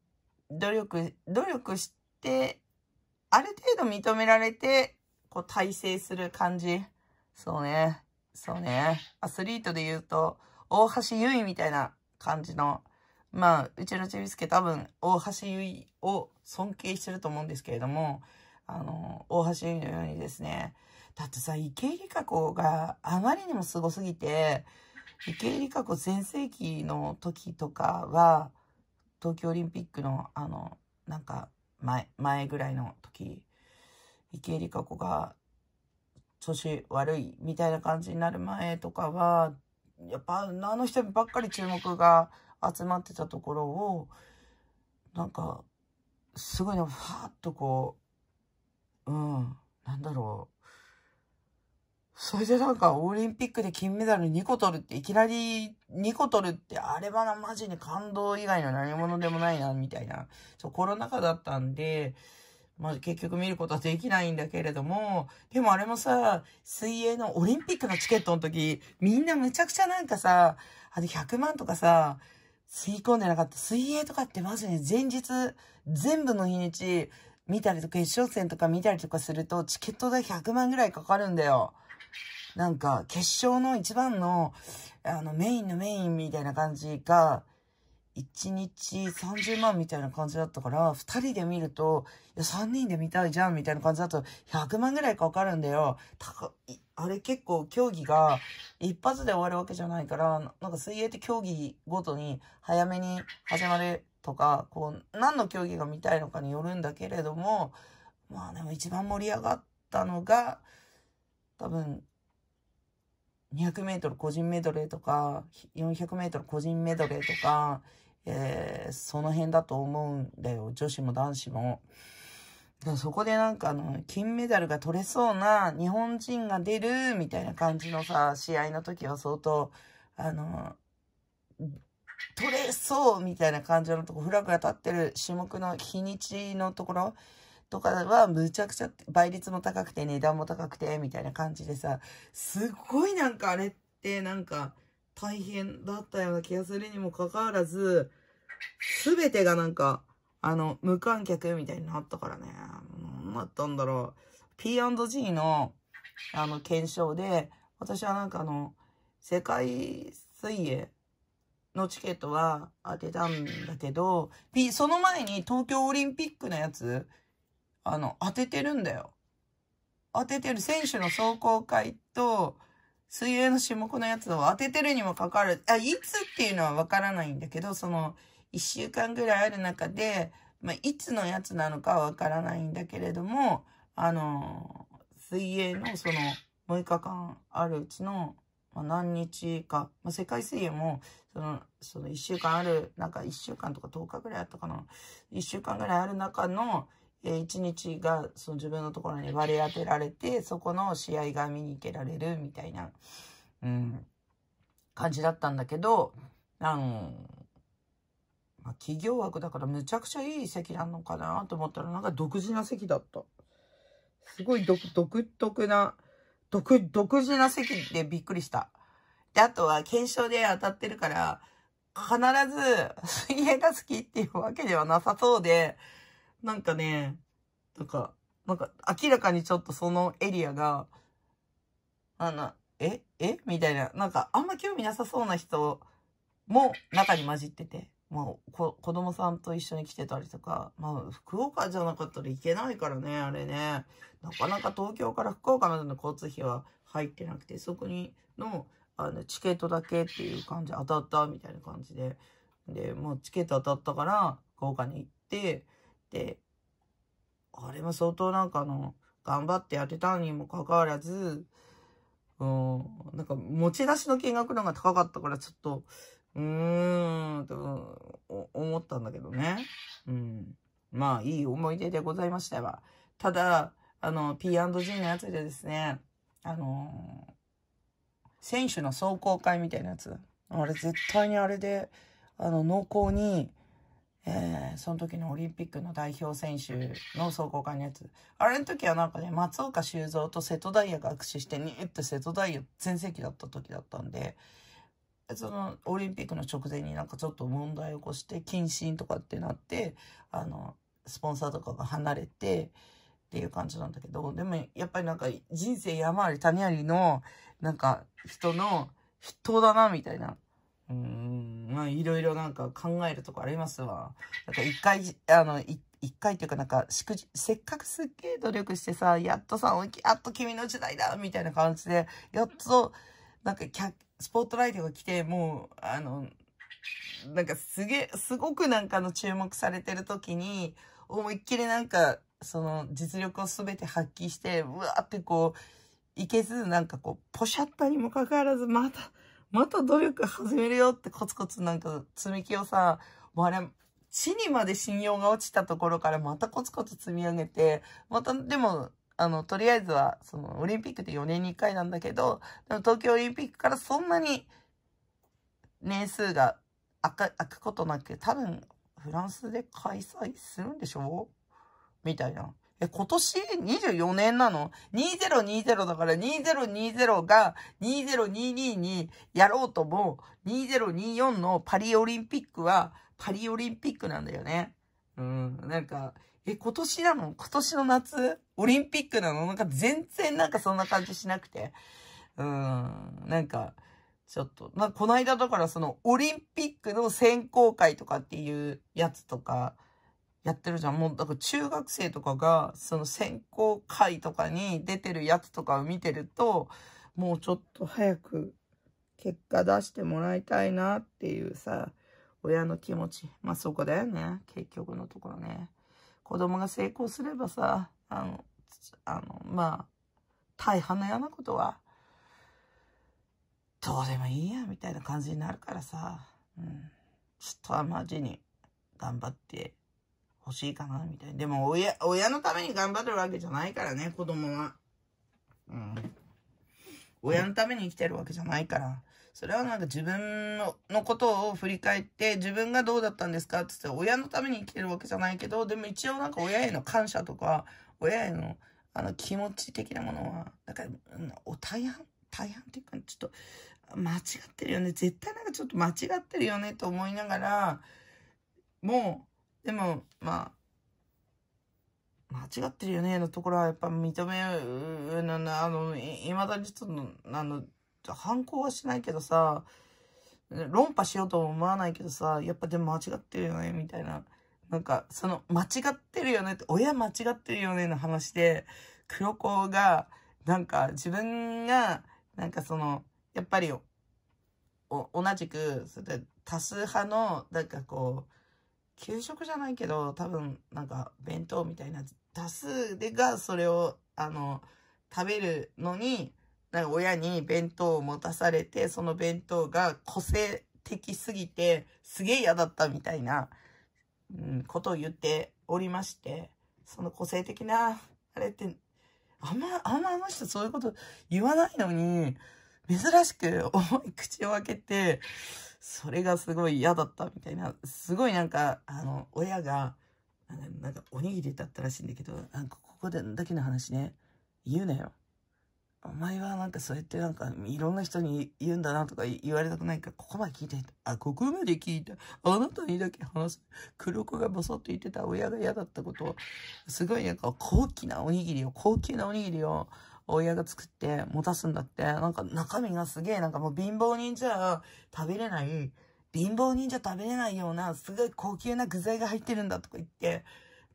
努力、努力して、ある程度認められて、こう、体制する感じ。そうね。そうね、アスリートで言うと、大橋悠依みたいな感じの、まあ、うちのちびすけ多分、大橋悠依を尊敬してると思うんですけれども、あの、大橋悠依のようにですね、だってさ、池江璃花子があまりにも凄すぎて、池江璃花子全盛期の時とかは、東京オリンピックの、あの、なんか、前、前ぐらいの時、池江璃花子が調子悪いみたいな感じになる前とかは、やっぱあの人ばっかり注目が集まってたところを、なんか、すごいね、ファーっとこう、うん、なんだろう。それでなんかオリンピックで金メダル2個取るって、いきなり2個取るって、あれはな、マジに感動以外の何者でもないな、みたいな。そう、コロナ禍だったんで、まあ結局見ることはできないんだけれども、でもあれもさ、水泳のオリンピックのチケットの時、みんなむちゃくちゃなんかさ、あと100万とかさ、吸い込んでなかった。水泳とかってマジで前日、全部の日にち見たりとか、決勝戦とか見たりとかすると、チケット代100万ぐらいかかるんだよ。なんか、決勝の一番の、あの、メインのメインみたいな感じが、1日30万みたいな感じだったから、2人で見ると、いや、3人で見たいじゃんみたいな感じだと、100万ぐらいかかるんだよ。あれ結構競技が一発で終わるわけじゃないから、なんか水泳って競技ごとに早めに始まるとか、こう、何の競技が見たいのかによるんだけれども、まあでも一番盛り上がったのが、多分、200メートル個人メドレーとか、400メートル個人メドレーとか、えー、その辺だと思うんだよ。女子も男子も。そこでなんかあの、金メダルが取れそうな日本人が出るみたいな感じのさ、試合の時は相当、あの、取れそうみたいな感じのとこ、フラグが立ってる種目の日にちのところとかはむちゃくちゃ倍率も高くて値段も高くてみたいな感じでさ、すっごいなんかあれってなんか大変だったような気がするにもかかわらず、すべてがなんか、あの、無観客みたいになったからね。何だったんだろう。P&G の、あの、検証で、私はなんかあの、世界水泳のチケットは当てたんだけど、P、その前に東京オリンピックのやつ、あの、当ててるんだよ。当ててる選手の壮行会と、水泳の種目のやつを当ててるにもかかわらず、あ、いつっていうのはわからないんだけど、その、1週間ぐらいある中で、まあ、いつのやつなのかはわからないんだけれども、あの、水泳のその6日間あるうちの、まあ、何日か、まあ、世界水泳も、その、その1週間ある、なんか1週間とか10日ぐらいあったかな。1週間ぐらいある中の、え1日がその自分のところに割り当てられて、そこの試合が見に行けられるみたいな、うん、感じだったんだけど、あの、まあ、企業枠だからむちゃくちゃいい席なのかなと思ったらなんか独自な席だった。すごい独特な、独、独自な席でびっくりした。で、あとは検証で当たってるから、必ず水泳が好きっていうわけではなさそうで、なんかね、なんか、なんか明らかにちょっとそのエリアが、あの、ええみたいな、なんかあんま興味なさそうな人も中に混じってて。まあ、子供さんと一緒に来てたりとか、まあ、福岡じゃなかったらいけないからね、あれね。なかなか東京から福岡までの交通費は入ってなくて、そこにの、あの、チケットだけっていう感じ、当たったみたいな感じで。で、もうチケット当たったから、福岡に行って、で、あれも相当なんかあの、頑張ってやってたにもかかわらず、うん、なんか持ち出しの金額の方が高かったから、ちょっと、うーん、と思ったんだけどね。うん。まあ、いい思い出でございましたわ。ただ、あの、P&G のやつでですね、あのー、選手の壮行会みたいなやつ。あれ、絶対にあれで、あの、濃厚に、えー、その時のオリンピックの代表選手の壮行会のやつ。あれの時はなんかね、松岡修造と瀬戸大也が握手して、に、ーって瀬戸大也全盛期だった時だったんで、その、オリンピックの直前になんかちょっと問題を起こして、謹慎とかってなって、あの、スポンサーとかが離れて、っていう感じなんだけど、でもやっぱりなんか人生山あり谷ありの、なんか人の筆頭だな、みたいな。うん、まあいろいろなんか考えるとこありますわ。なんか一回、あの、一回っていうかなんか、しくじ、せっかくすっげえ努力してさ、やっとさ、やっと君の時代だみたいな感じで、やっと、なんか、スポットライトが来て、もう、あの、なんかすげえ、すごくなんかの注目されてる時に、思いっきりなんか、その実力を全て発揮して、うわーってこう、いけず、なんかこう、ポシャったにもかかわらず、また、また努力始めるよってコツコツなんか積み木をさ、もうあれ、地にまで信用が落ちたところからまたコツコツ積み上げて、またでもあの、とりあえずは、その、オリンピックって4年に1回なんだけど、でも東京オリンピックからそんなに年数が空くことなく、多分、フランスで開催するんでしょみたいな。え、今年24年なの ?2020 だから2020が2022にやろうとも、2024のパリオリンピックはパリオリンピックなんだよね。うん、なんか、え、今年なの今年の夏オリンピックなのなんか全然なんかそんな感じしなくて。うーん、なんか、ちょっと、まこの間だからそのオリンピックの選考会とかっていうやつとか、やってるじゃん。もう、だから中学生とかが、その選考会とかに出てるやつとかを見てると、もうちょっと早く結果出してもらいたいなっていうさ、親の気持ち。まあ、そこだよね。結局のところね。子供が成功すればさ、あの、あの、まあ、大半の嫌なことは、どうでもいいや、みたいな感じになるからさ、うん。ちょっとはマジに頑張ってほしいかな、みたいな。でも、親、親のために頑張ってるわけじゃないからね、子供は。うん。親のために生きてるわけじゃないから。それはなんか自分のことを振り返って、自分がどうだったんですかって言って、親のために生きてるわけじゃないけど、でも一応なんか親への感謝とか、親への、あの、気持ち的なものは、なんお大半大半っていうか、ちょっと、間違ってるよね。絶対なんかちょっと間違ってるよねと思いながら、もう、でも、まあ、間違ってるよねのところはやっぱ認める、あの、いまだにちょっと、あの、反抗はしないけどさ、論破しようとも思わないけどさ、やっぱでも間違ってるよね、みたいな。なんか、その、間違ってるよねって、親間違ってるよねの話で、黒子が、なんか自分が、なんかその、やっぱり、お、同じく、それで多数派の、なんかこう、給食じゃないけど、多分、なんか、弁当みたいな、多数でがそれを、あの、食べるのに、なんか親に弁当を持たされて、その弁当が個性的すぎて、すげえ嫌だったみたいな、うん、ことを言っておりまして、その個性的な、あれって、あんま、あんまあの人そういうこと言わないのに、珍しく重い口を開けて、それがすごい嫌だったみたいな、すごいなんか、あの、親が、なんか、おにぎりだったらしいんだけど、なんかここでだけの話ね、言うなよ。お前はなんかそうやってなんかいろんな人に言うんだなとか言われたくないから、ここまで聞いて、あ、ここまで聞いた。あなたにだけ話す。黒子がボソッと言ってた親が嫌だったことすごいなんか高貴なおにぎりを、高級なおにぎりを、親が作って持たすんだって、なんか中身がすげえ、なんかもう貧乏人じゃ食べれない、貧乏人じゃ食べれないような、すごい高級な具材が入ってるんだとか言って、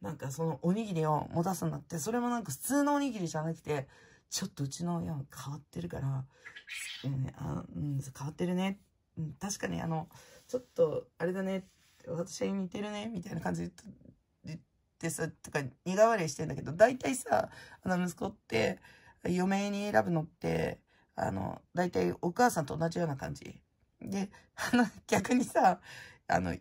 なんかそのおにぎりを持たすんだって、それもなんか普通のおにぎりじゃなくて、ちょっとうちの親は変わってるから、あうん、変わってるね。うん、確かにあの、ちょっと、あれだね、私に似てるね、みたいな感じで言ってさ、とか苦笑いしてんだけど、大体さ、あの息子って、余命に選ぶのって、あの、大体お母さんと同じような感じ。で、あの、逆にさ、あの、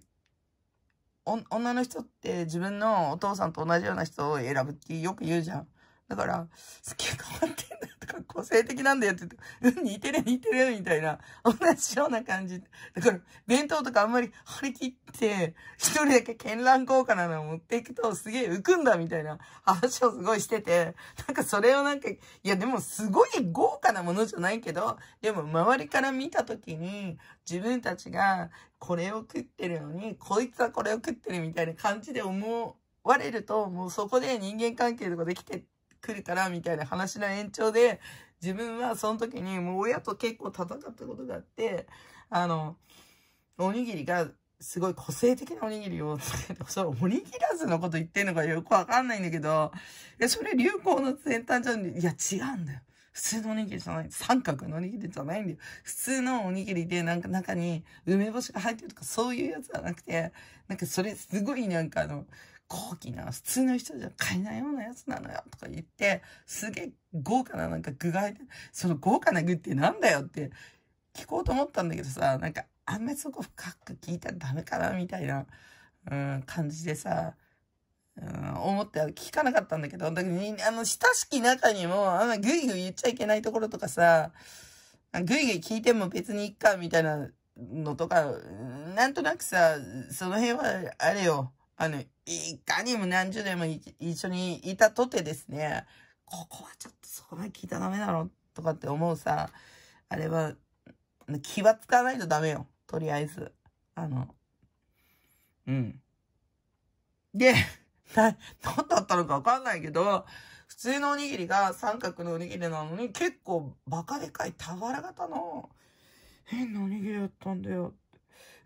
女の人って自分のお父さんと同じような人を選ぶってよく言うじゃん。だから、すげえ変わってんだとか、個性的なんだよって言って、うん、似てる似てるみたいな、同じような感じ。だから、弁当とかあんまり張り切って、一人だけ絢爛豪華なの持っていくと、すげえ浮くんだみたいな話をすごいしてて、なんかそれをなんか、いやでもすごい豪華なものじゃないけど、でも周りから見た時に、自分たちがこれを食ってるのに、こいつはこれを食ってるみたいな感じで思われると、もうそこで人間関係とかできて、来るからみたいな話の延長で、自分はその時にもう親と結構戦ったことがあって、あの、おにぎりがすごい個性的なおにぎりをて、そおにぎらずのこと言ってんのかよくわかんないんだけど、いや、それ流行の先端じゃん、いや、違うんだよ。普通のおにぎりじゃない。三角のおにぎりじゃないんだよ。普通のおにぎりで、なんか中に梅干しが入ってるとか、そういうやつじゃなくて、なんかそれすごいなんかあの、高貴な、普通の人じゃ買えないようなやつなのよ、とか言って、すげえ豪華ななんか具が入って、その豪華な具ってなんだよって聞こうと思ったんだけどさ、なんかあんまりそこ深く聞いたらダメかな、みたいな、うん、感じでさ、うん、思って聞かなかったんだけど、だけど、あの、親しき中にも、あんまグイグイ言っちゃいけないところとかさ、グイグイ聞いても別にいっか、みたいなのとか、なんとなくさ、その辺は、あれよ、あの、いかにも何十年も一緒にいたとてですね、ここはちょっとそれ聞いたらダメだろとかって思うさ、あれは、気は使わないとダメよ。とりあえず。あの、うん。で、な、何だったのかわかんないけど、普通のおにぎりが三角のおにぎりなのに結構バカでかい俵型の変なおにぎりだったんだよ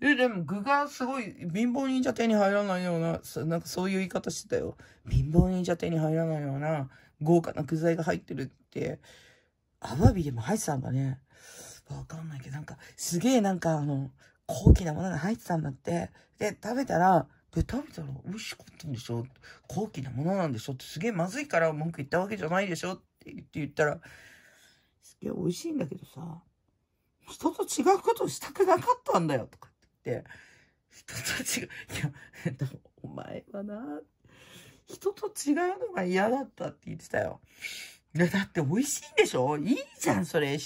え、でも具がすごい、貧乏人じゃ手に入らないような、なんかそういう言い方してたよ。貧乏人じゃ手に入らないような、豪華な具材が入ってるって、アワビでも入ってたんだね。わかんないけど、なんか、すげえなんかあの、高貴なものが入ってたんだって。で、食べたら、で、食べたら美味しかったんでしょ高貴なものなんでしょってすげえまずいから文句言ったわけじゃないでしょって言って言ったら、すげえ美味しいんだけどさ、人と違うことをしたくなかったんだよ、とか。、人と違う、いや、お前はな、人と違うのが嫌だったって言ってたよ。いや、だって美味しいんでしょいいじゃん、それ。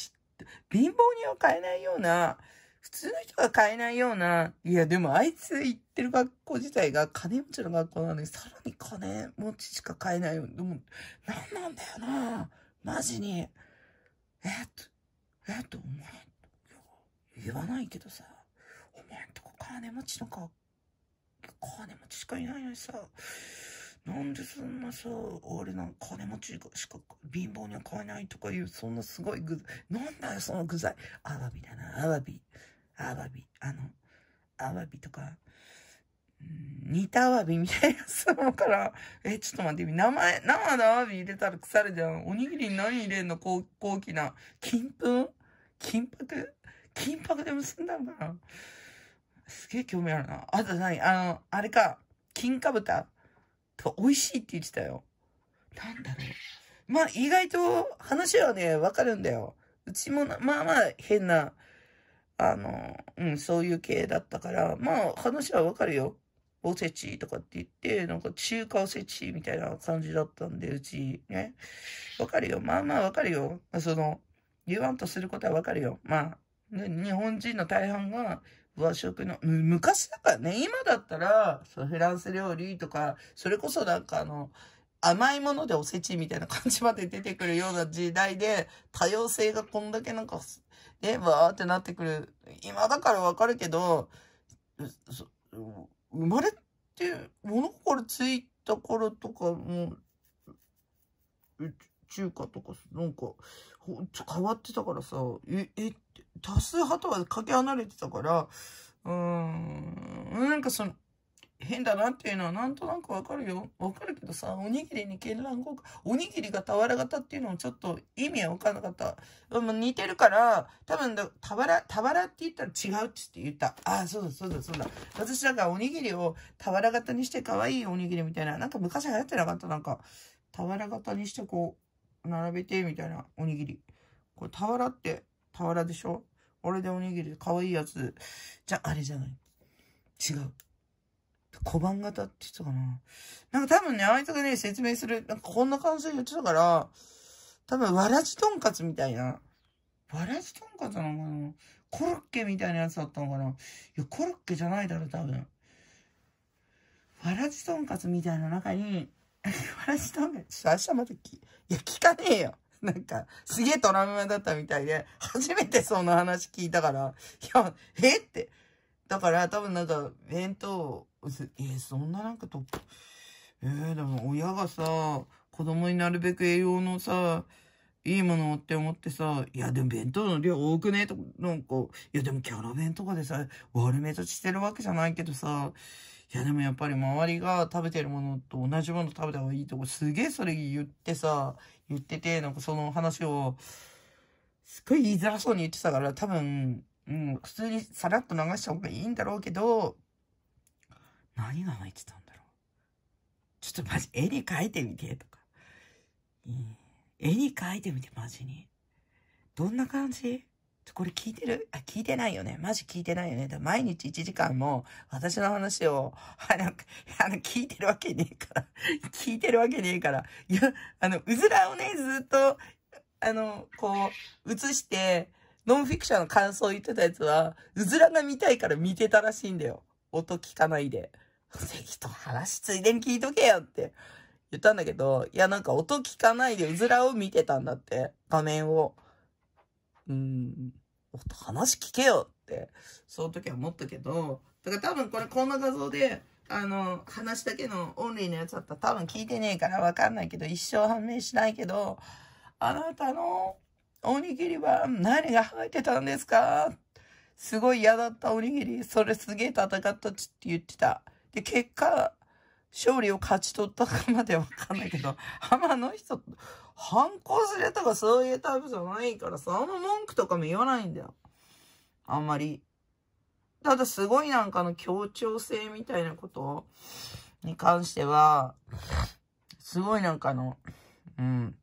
貧乏人は買えないような、普通の人が買えないような、いや、でもあいつ行ってる学校自体が金持ちの学校なのに、さらに金持ちしか買えないよ。でも、なんなんだよなマジに。えっと、えっと、お前、言わないけどさ。金持ちのか、金持ちしかいないのにさ、なんでそんなさ、俺なんか金持ちしか貧乏には買えないとかいう、そんなすごい具材。なんだよ、その具材。アワビだな、アワビ。アワビ。あの、アワビとか、煮たアワビみたいなやつだから、え、ちょっと待って、名前、生のアワビ入れたら腐るじゃん。おにぎりに何入れんの高高貴な。金粉金箔金箔で結んだのかなすげえ興味あるな。あと何あの、あれか、金か豚とか美味しいって言ってたよ。なんだろう。まあ意外と話はね、わかるんだよ。うちもな、まあまあ変な、あの、うん、そういう系だったから、まあ話はわかるよ。おせちとかって言って、なんか中華おせちみたいな感じだったんで、うちね。わかるよ。まあまあわかるよ。その、言わんとすることはわかるよ。まあ、ね、日本人の大半が和食の、昔だからね、今だったら、そフランス料理とか、それこそなんかあの、甘いものでおせちみたいな感じまで出てくるような時代で、多様性がこんだけなんか、ね、わーってなってくる。今だからわかるけど、生まれて、物心ついた頃とかも、中華とか、なんか、変わってたからさ、え、え、多数派とはかけ離れてたから、うーん、なんかその、変だなっていうのはなんとなくわかるよ。わかるけどさ、おにぎりに絢爛豪華、おにぎりが俵型っていうのもちょっと意味はわかんなかった。でも似てるから、多分だ、俵、俵って言ったら違うって言った。ああ、そうだそうだそうだ。私だからおにぎりを俵型にして可愛いおにぎりみたいな。なんか昔流行ってなかった。なんか、俵型にしてこう、並べてみたいなおにぎり。これ俵って、瓦でしょあでおにぎり、可愛いやつ。じゃ、あれじゃない。違う。小判型って言ってたかな。なんか多分ね、あいつがね、説明する、なんかこんな感じで言ってたから、多分、わらじとんかつみたいな。わらじとんかつなのかなコロッケみたいなやつだったのかないや、コロッケじゃないだろ、多分。わらじとんかつみたいな中に、わらじとんかつ、ちょっと明日またき、いや、聞かねえよ。なんか、すげえトラウマだったみたいで、初めてその話聞いたから、いや、えって。だから、多分なんか、弁当、えー、そんななんかと、えー、でも親がさ、子供になるべく栄養のさ、いいものって思ってさ、いやでも弁当の量多くねとか、なんか、いやでもキャラ弁とかでさ、悪目立ちしてるわけじゃないけどさ、いやでもやっぱり周りが食べてるものと同じもの食べた方がいいとこすげえそれ言ってさ、言ってて、なんかその話を、すっごい言いづらそうに言ってたから多分、うん、普通にさらっと流した方がいいんだろうけど、何が入ってたんだろう。ちょっとマジ絵に描いてみてとか。絵に描いてみてマジに。どんな感じこれ聞いてるあ、聞いてないよね。マジ聞いてないよね。だ毎日1時間も私の話を、あの、あの聞いてるわけねえから。聞いてるわけねえから。いや、あの、うずらをね、ずっと、あの、こう、映して、ノンフィクションの感想を言ってたやつは、うずらが見たいから見てたらしいんだよ。音聞かないで。ぜひと話ついでに聞いとけよって言ったんだけど、いやなんか音聞かないでうずらを見てたんだって、画面を。うん、もっと話聞けよって、その時は思ったけど、だから多分これこんな画像で、あの、話だけのオンリーのやつだったら多分聞いてねえからわかんないけど、一生判明しないけど、あなたのおにぎりは何が入ってたんですかすごい嫌だったおにぎり。それすげえ戦ったって言ってた。で、結果、勝利を勝ち取ったかまでわかんないけど、浜の人、反抗するとかそういうタイプじゃないからその文句とかも言わないんだよ。あんまり。ただすごいなんかの協調性みたいなことに関しては、すごいなんかの、うん。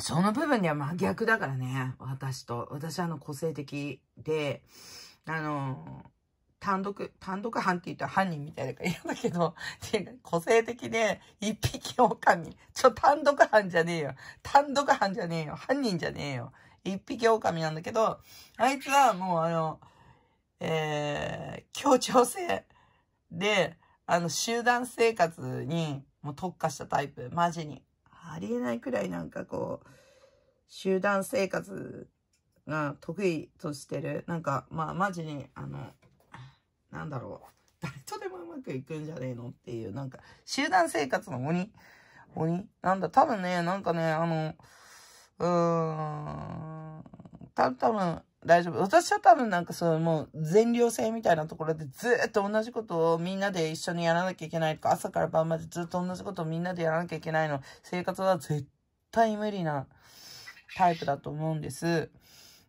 その部分では真逆だからね。私と。私はあの個性的で、あの、単独、単独犯って言ったら犯人みたいなのが嫌だけど、個性的で、一匹狼。ちょ、単独犯じゃねえよ。単独犯じゃねえよ。犯人じゃねえよ。一匹狼なんだけど、あいつはもうあの、えー、協調性で、あの、集団生活にもう特化したタイプ。マジに。ありえないくらいなんかこう、集団生活が得意としてる。なんか、まあ、マジに、あの、なんだろう。誰とでもうまくいくんじゃねえのっていう、なんか、集団生活の鬼。鬼なんだ、多分ね、なんかね、あの、うーん、た多分大丈夫。私は多分なんかそう、もう全寮制みたいなところでずっと同じことをみんなで一緒にやらなきゃいけないとか、朝から晩までずっと同じことをみんなでやらなきゃいけないの、生活は絶対無理なタイプだと思うんです。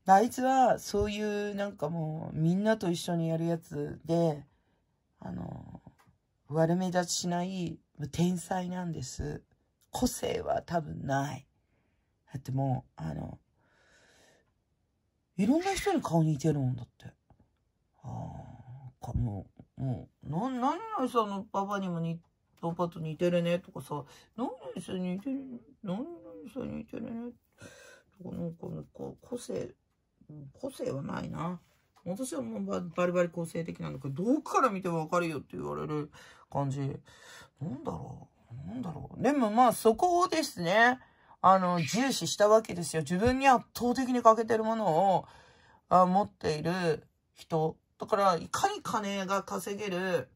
あいつは、そういうなんかもう、みんなと一緒にやるやつで、あの、悪目立ちしない天才なんです。個性は多分ない。だってもう、あの、いろんな人に顔似てるもんだって。ああ、かもう、もう、な、何々さんのパパにもに、パパと似てるねとかさ、何々さん似てる、何々さん似てるねとか、なんか、なんか、個性、個性はないな。私はもうバリバリ個性的なんだけど、どっから見てわかるよって言われる感じ。なんだろうなんだろうでもまあそこをですね、あの、重視したわけですよ。自分に圧倒的に欠けてるものをあ持っている人。だから、いかに金が稼げる、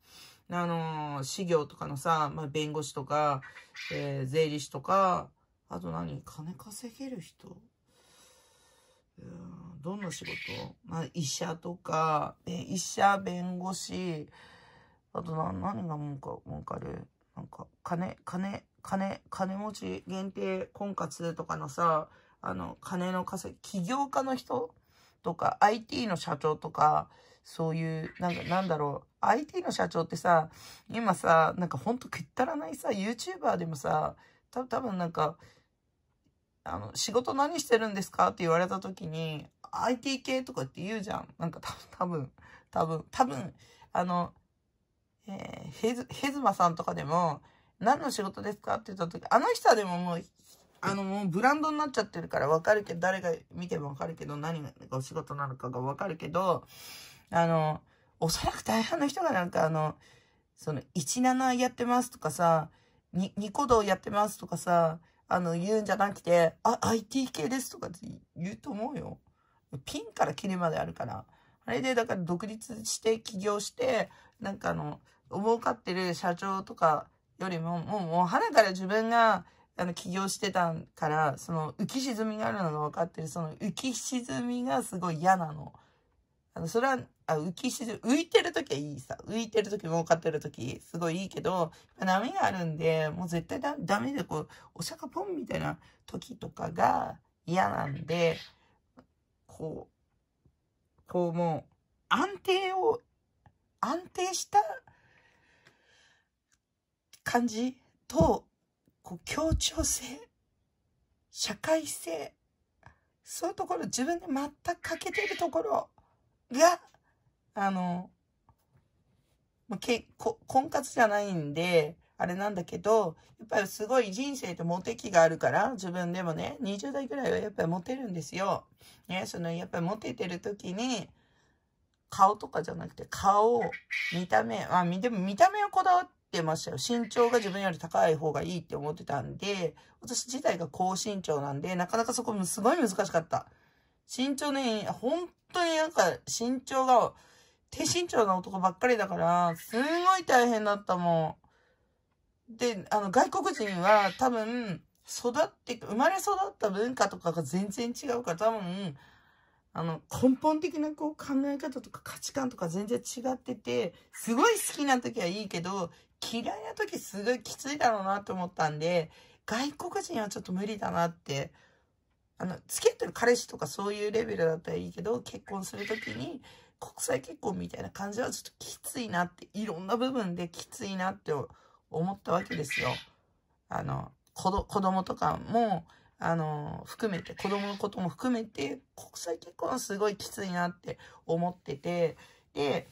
あのー、資業とかのさ、まあ、弁護士とか、えー、税理士とか、あと何金稼げる人。どんな仕事まあ、医者とか、医者、弁護士、あとな、何がも句、か、句るなんか、金、金、金、金持ち限定婚活とかのさ、あの、金の稼ぎ、起業家の人とか、IT の社長とか、そういう、なんか、なんだろう、IT の社長ってさ、今さ、なんかほんとくったらないさ、YouTuber でもさ、多分、多分なんか、あの、仕事何してるんですかって言われた時に、IT 系とかって言うじゃん。なんか多分、多分、多分、あの、えー、ヘズ、ヘズマさんとかでも、何の仕事ですかって言った時、あの人はでももう、あの、もうブランドになっちゃってるから分かるけど、誰が見ても分かるけど、何がお仕事なのかが分かるけど、あの、おそらく大半の人がなんかあの、その、17やってますとかさ、ニコ動やってますとかさ、あの、言うんじゃなくて、あ、IT 系ですとかって言うと思うよ。ピンからキリまであるから。あれで、だから独立して起業して、なんかあの、儲かってる社長とかよりも、もう、もう、はなから自分が、あの、起業してたから、その、浮き沈みがあるのが分かってる。その、浮き沈みがすごい嫌なの。あの、それは、あ、浮き沈浮いてるときはいいさ。浮いてるとき、儲かってるとき、すごいいいけど、波があるんで、もう絶対だダメで、こう、お釈迦ポンみたいな時とかが嫌なんで、こう、こうもう、安定を、安定した感じと、こう、協調性、社会性、そういうところ、自分で全く欠けてるところが、あの、けこ婚活じゃないんで、あれなんだけど、やっぱりすごい人生ってモテ期があるから、自分でもね、20代ぐらいはやっぱりモテるんですよ。ね、そのやっぱりモテてる時に、顔とかじゃなくて顔、見た目、ま見、でも見た目はこだわってましたよ。身長が自分より高い方がいいって思ってたんで、私自体が高身長なんで、なかなかそこもすごい難しかった。身長ね、本当になんか身長が、低身長な男ばっかりだから、すんごい大変だったもん。で、あの、外国人は多分、育って、生まれ育った文化とかが全然違うから、多分、あの、根本的なこう考え方とか価値観とか全然違ってて、すごい好きな時はいいけど、嫌いな時すごいきついだろうなって思ったんで、外国人はちょっと無理だなって、あの、付き合ってる彼氏とかそういうレベルだったらいいけど、結婚するときに、国際結婚みたいな感じはちょっときついなって、いろんな部分できついなって思ったわけですよ。あの、子供とかも、あの、含めて、子供のことも含めて、国際結婚はすごいきついなって思ってて、で、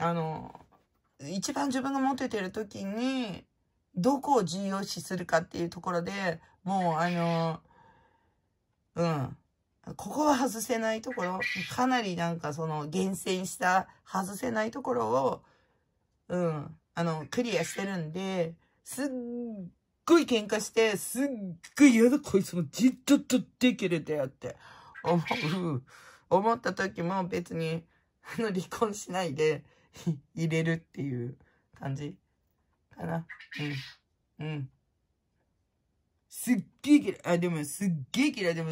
あの、一番自分がモテてる時に、どこを重要視するかっていうところで、もうあの、うん、ここは外せないところ、かなりなんかその厳選した外せないところを、うん、あの、クリアしてるんで、すっごい喧嘩して、すっごい嫌だこいつもじっととってけれだよって思う、思った時も別に、あの、離婚しないで入れるっていう感じかな。うん。うん。すっげえ嫌い。あ、でもすっげえ嫌い。でも、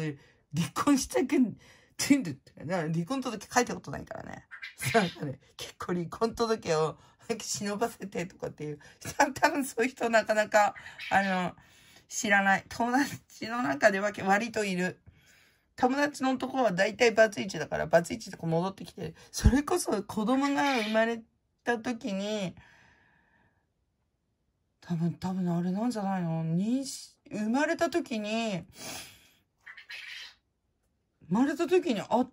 離婚したくん、ってんだっら、離婚届書いたことないからね。結構離婚届を早く忍ばせてとかっていう、多分そういう人なかなか、あの、知らない。友達の中では割といる。友達のところは大体バツイチだから、バツイチとか戻ってきてそれこそ子供が生まれた時に、多分、多分あれなんじゃないの娠、生まれた時に、生まれた時にあ、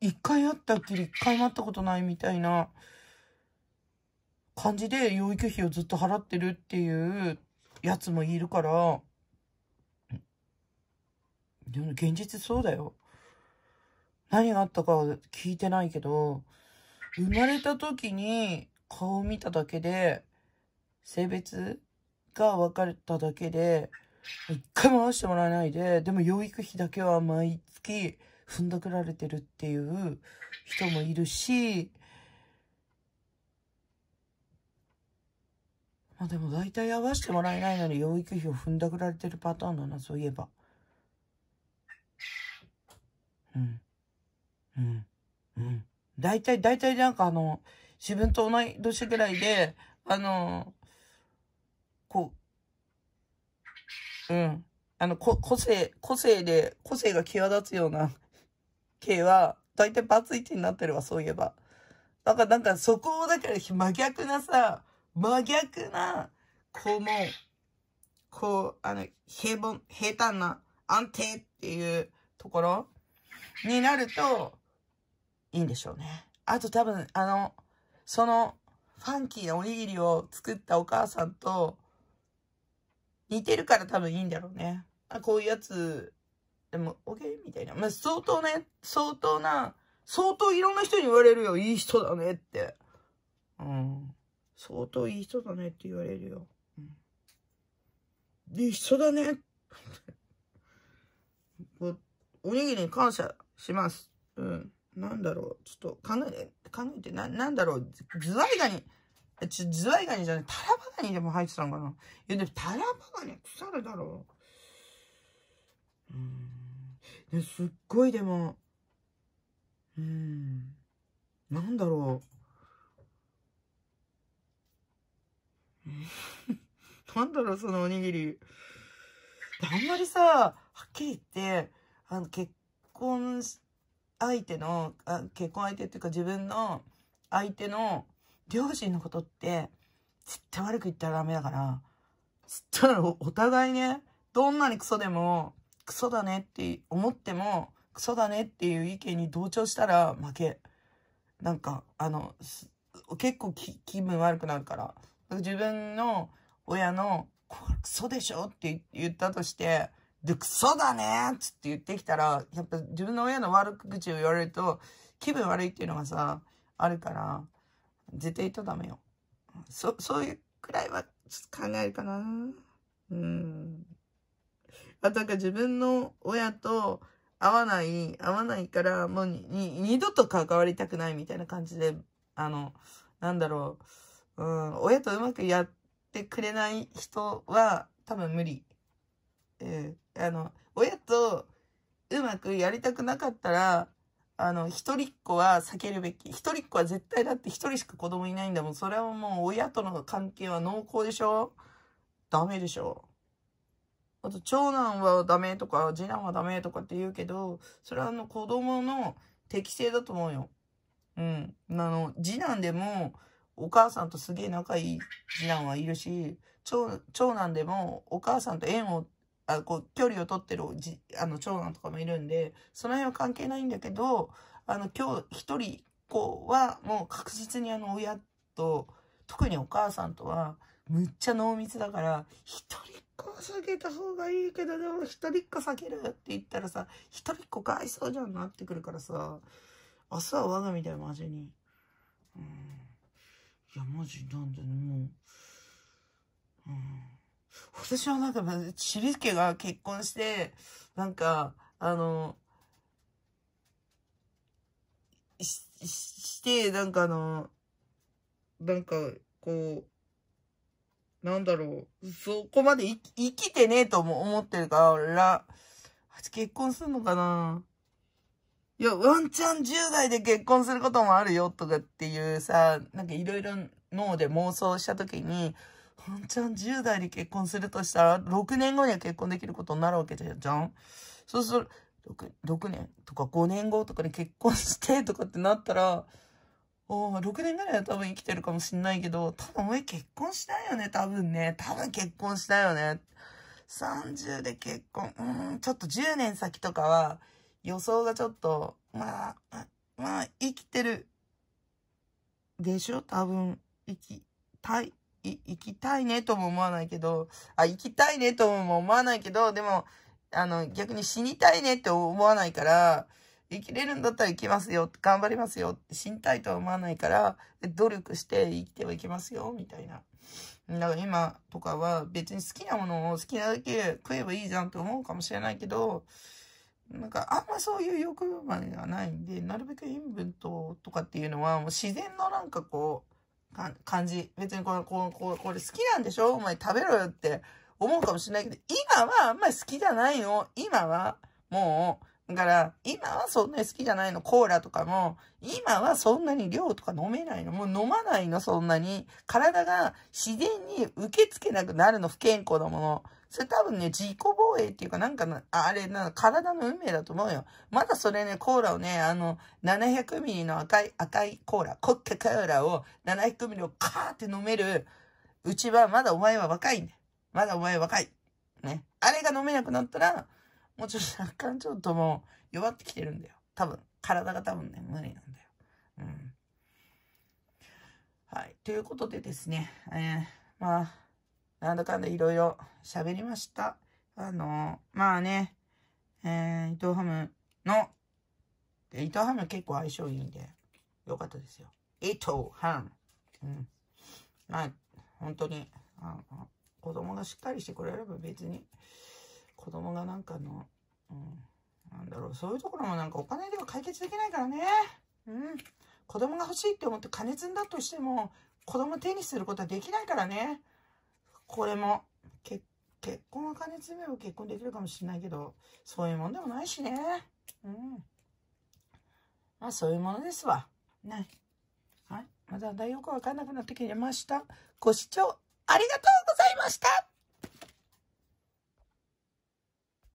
一回会ったっきり一回も会ったことないみたいな感じで養育費をずっと払ってるっていうやつもいるから、でも現実そうだよ。何があったかは聞いてないけど、生まれた時に顔を見ただけで、性別が分かれただけで、一回も会わせてもらえないで、でも養育費だけは毎月踏んだくられてるっていう人もいるし、まあでも大体会わせてもらえないのに養育費を踏んだくられてるパターンだな、そういえば。うん。うん。うん。大体、大体なんかあの、自分と同い年ぐらいで、あの、こう、うん。あの、こ、個性、個性で、個性が際立つような 系は、大体バツイチになってるわ、そういえば。だからなんかそこを、だから真逆なさ、真逆な、こうも、こう、あの、平凡、平坦な、安定っていうところになると、いいんでしょうね。あと多分、あの、その、ファンキーなおにぎりを作ったお母さんと、似てるから多分いいんだろうね。あ、こういうやつ、でも、OK? みたいな。まあ、相当ね、相当な、相当いろんな人に言われるよ。いい人だねって。うん。相当いい人だねって言われるよ。うん。いい人だね。おにぎりに感謝します。うん。なんだろう。ちょっと考えて、考えて、な、なんだろう。ズワイガニ。ちょ、ズワイガニじゃない、タラバガニでも入ってたのかないや、でもタラバガニは腐るだろう。うん。すっごいでも、うん。なんだろう。なんだろう、そのおにぎり。あんまりさ、はっきり言って、あの、結婚相手のあ、結婚相手っていうか自分の相手の両親のことって、絶対悪く言ったらダメだから、つったお互いね、どんなにクソでも、クソだねって思っても、クソだねっていう意見に同調したら負け。なんか、あの、結構気分悪くなるから。自分の親の、クソでしょって言ったとして、で、クソだねっつって言ってきたら、やっぱ自分の親の悪口を言われると、気分悪いっていうのがさ、あるから、絶対とダメよ。そ、そういうくらいは考えるかな。うん。あとなんか自分の親と会わない、会わないから、もう二度と関わりたくないみたいな感じで、あの、なんだろう。うん、親とうまくやってくれない人は多分無理。えー、あの、親とうまくやりたくなかったら、あの、一人っ子は避けるべき。一人っ子は絶対だって一人しか子供いないんだもん。それはもう親との関係は濃厚でしょダメでしょあと、長男はダメとか、次男はダメとかって言うけど、それはあの子供の適性だと思うよ。うん。あの、次男でも、お母さんとすげえ仲いい次男はいるし、長、長男でもお母さんと縁をあこう距離を取ってるじあの長男とかもいるんで、その辺は関係ないんだけど、あの、今日一人子はもう確実にあの親と、特にお母さんとは、むっちゃ濃密だから、一人っ子は避けた方がいいけど、でも一人っ子避けるって言ったらさ、一人っ子かわいそうじゃんなってくるからさ、明日は我が身だよ、マジに。うん。いや、マジなんだもう。うん。私はなんか、ちびすけが結婚して、なんか、あの、し、して、なんかあの、なんか、こう、なんだろう、そこまで生きてねえとも思ってるから、結婚すんのかないや、ワンチャン10代で結婚することもあるよとかっていうさ、なんかいろいろ脳で妄想した時に、ワンちゃん10代に結婚するとしたら、6年後には結婚できることになるわけじゃん。そうすると6、6年とか5年後とかに結婚してとかってなったら、お6年ぐらいは多分生きてるかもしんないけど、多分俺結婚しないよね、多分ね。多分結婚したよね。30で結婚。うん、ちょっと10年先とかは、予想がちょっと、まあ、まあ、生きてる。でしょ多分、生きたい。い、行きたいねとも思わないけど、あ、行きたいねとも思わないけど、でも、あの、逆に死にたいねって思わないから、生きれるんだったら生きますよ、頑張りますよ、死にたいとは思わないから、努力して生きてはいけますよ、みたいな。だから今とかは別に好きなものを好きなだけ食えばいいじゃんって思うかもしれないけど、なんかあんまそういう欲まではないんで、なるべく塩分ととかっていうのはもう自然のなんかこう、感じ。別にこれ、こここれ好きなんでしょお前食べろよって思うかもしれないけど、今はあんまり好きじゃないの。今は、もう、だから、今はそんなに好きじゃないの。コーラとかも、今はそんなに量とか飲めないの。もう飲まないの、そんなに。体が自然に受け付けなくなるの、不健康なもの。それ多分ね、自己防衛っていうか、なんかな、あれな、体の運命だと思うよ。まだそれね、コーラをね、あの、700ミリの赤い、赤いコーラ、コッケコーラを700ミリをカーって飲める、うちはまだお前は若いね。まだお前若い。ね。あれが飲めなくなったら、もうちょっと若干ちょっともう弱ってきてるんだよ。多分。体が多分ね、無理なんだよ。うん。はい。ということでですね、えー、まあ、なんだかんだいろいろ喋りました。あの、まあね、えー、伊藤ハムの、伊藤ハム結構相性いいんで、よかったですよ。伊藤ハム。うん。まあ、本当に、あの、子供がしっかりしてくれれば別に、子供がなんかの、うん、なんだろう、そういうところもなんかお金では解決できないからね。うん。子供が欲しいって思って金積んだとしても、子供手にすることはできないからね。これも、結婚は金詰めば結婚できるかもしれないけど、そういうもんでもないしね。うん。まあ、そういうものですわ。ね。はい。まだよくわかんなくなってきました。ご視聴ありがとうございました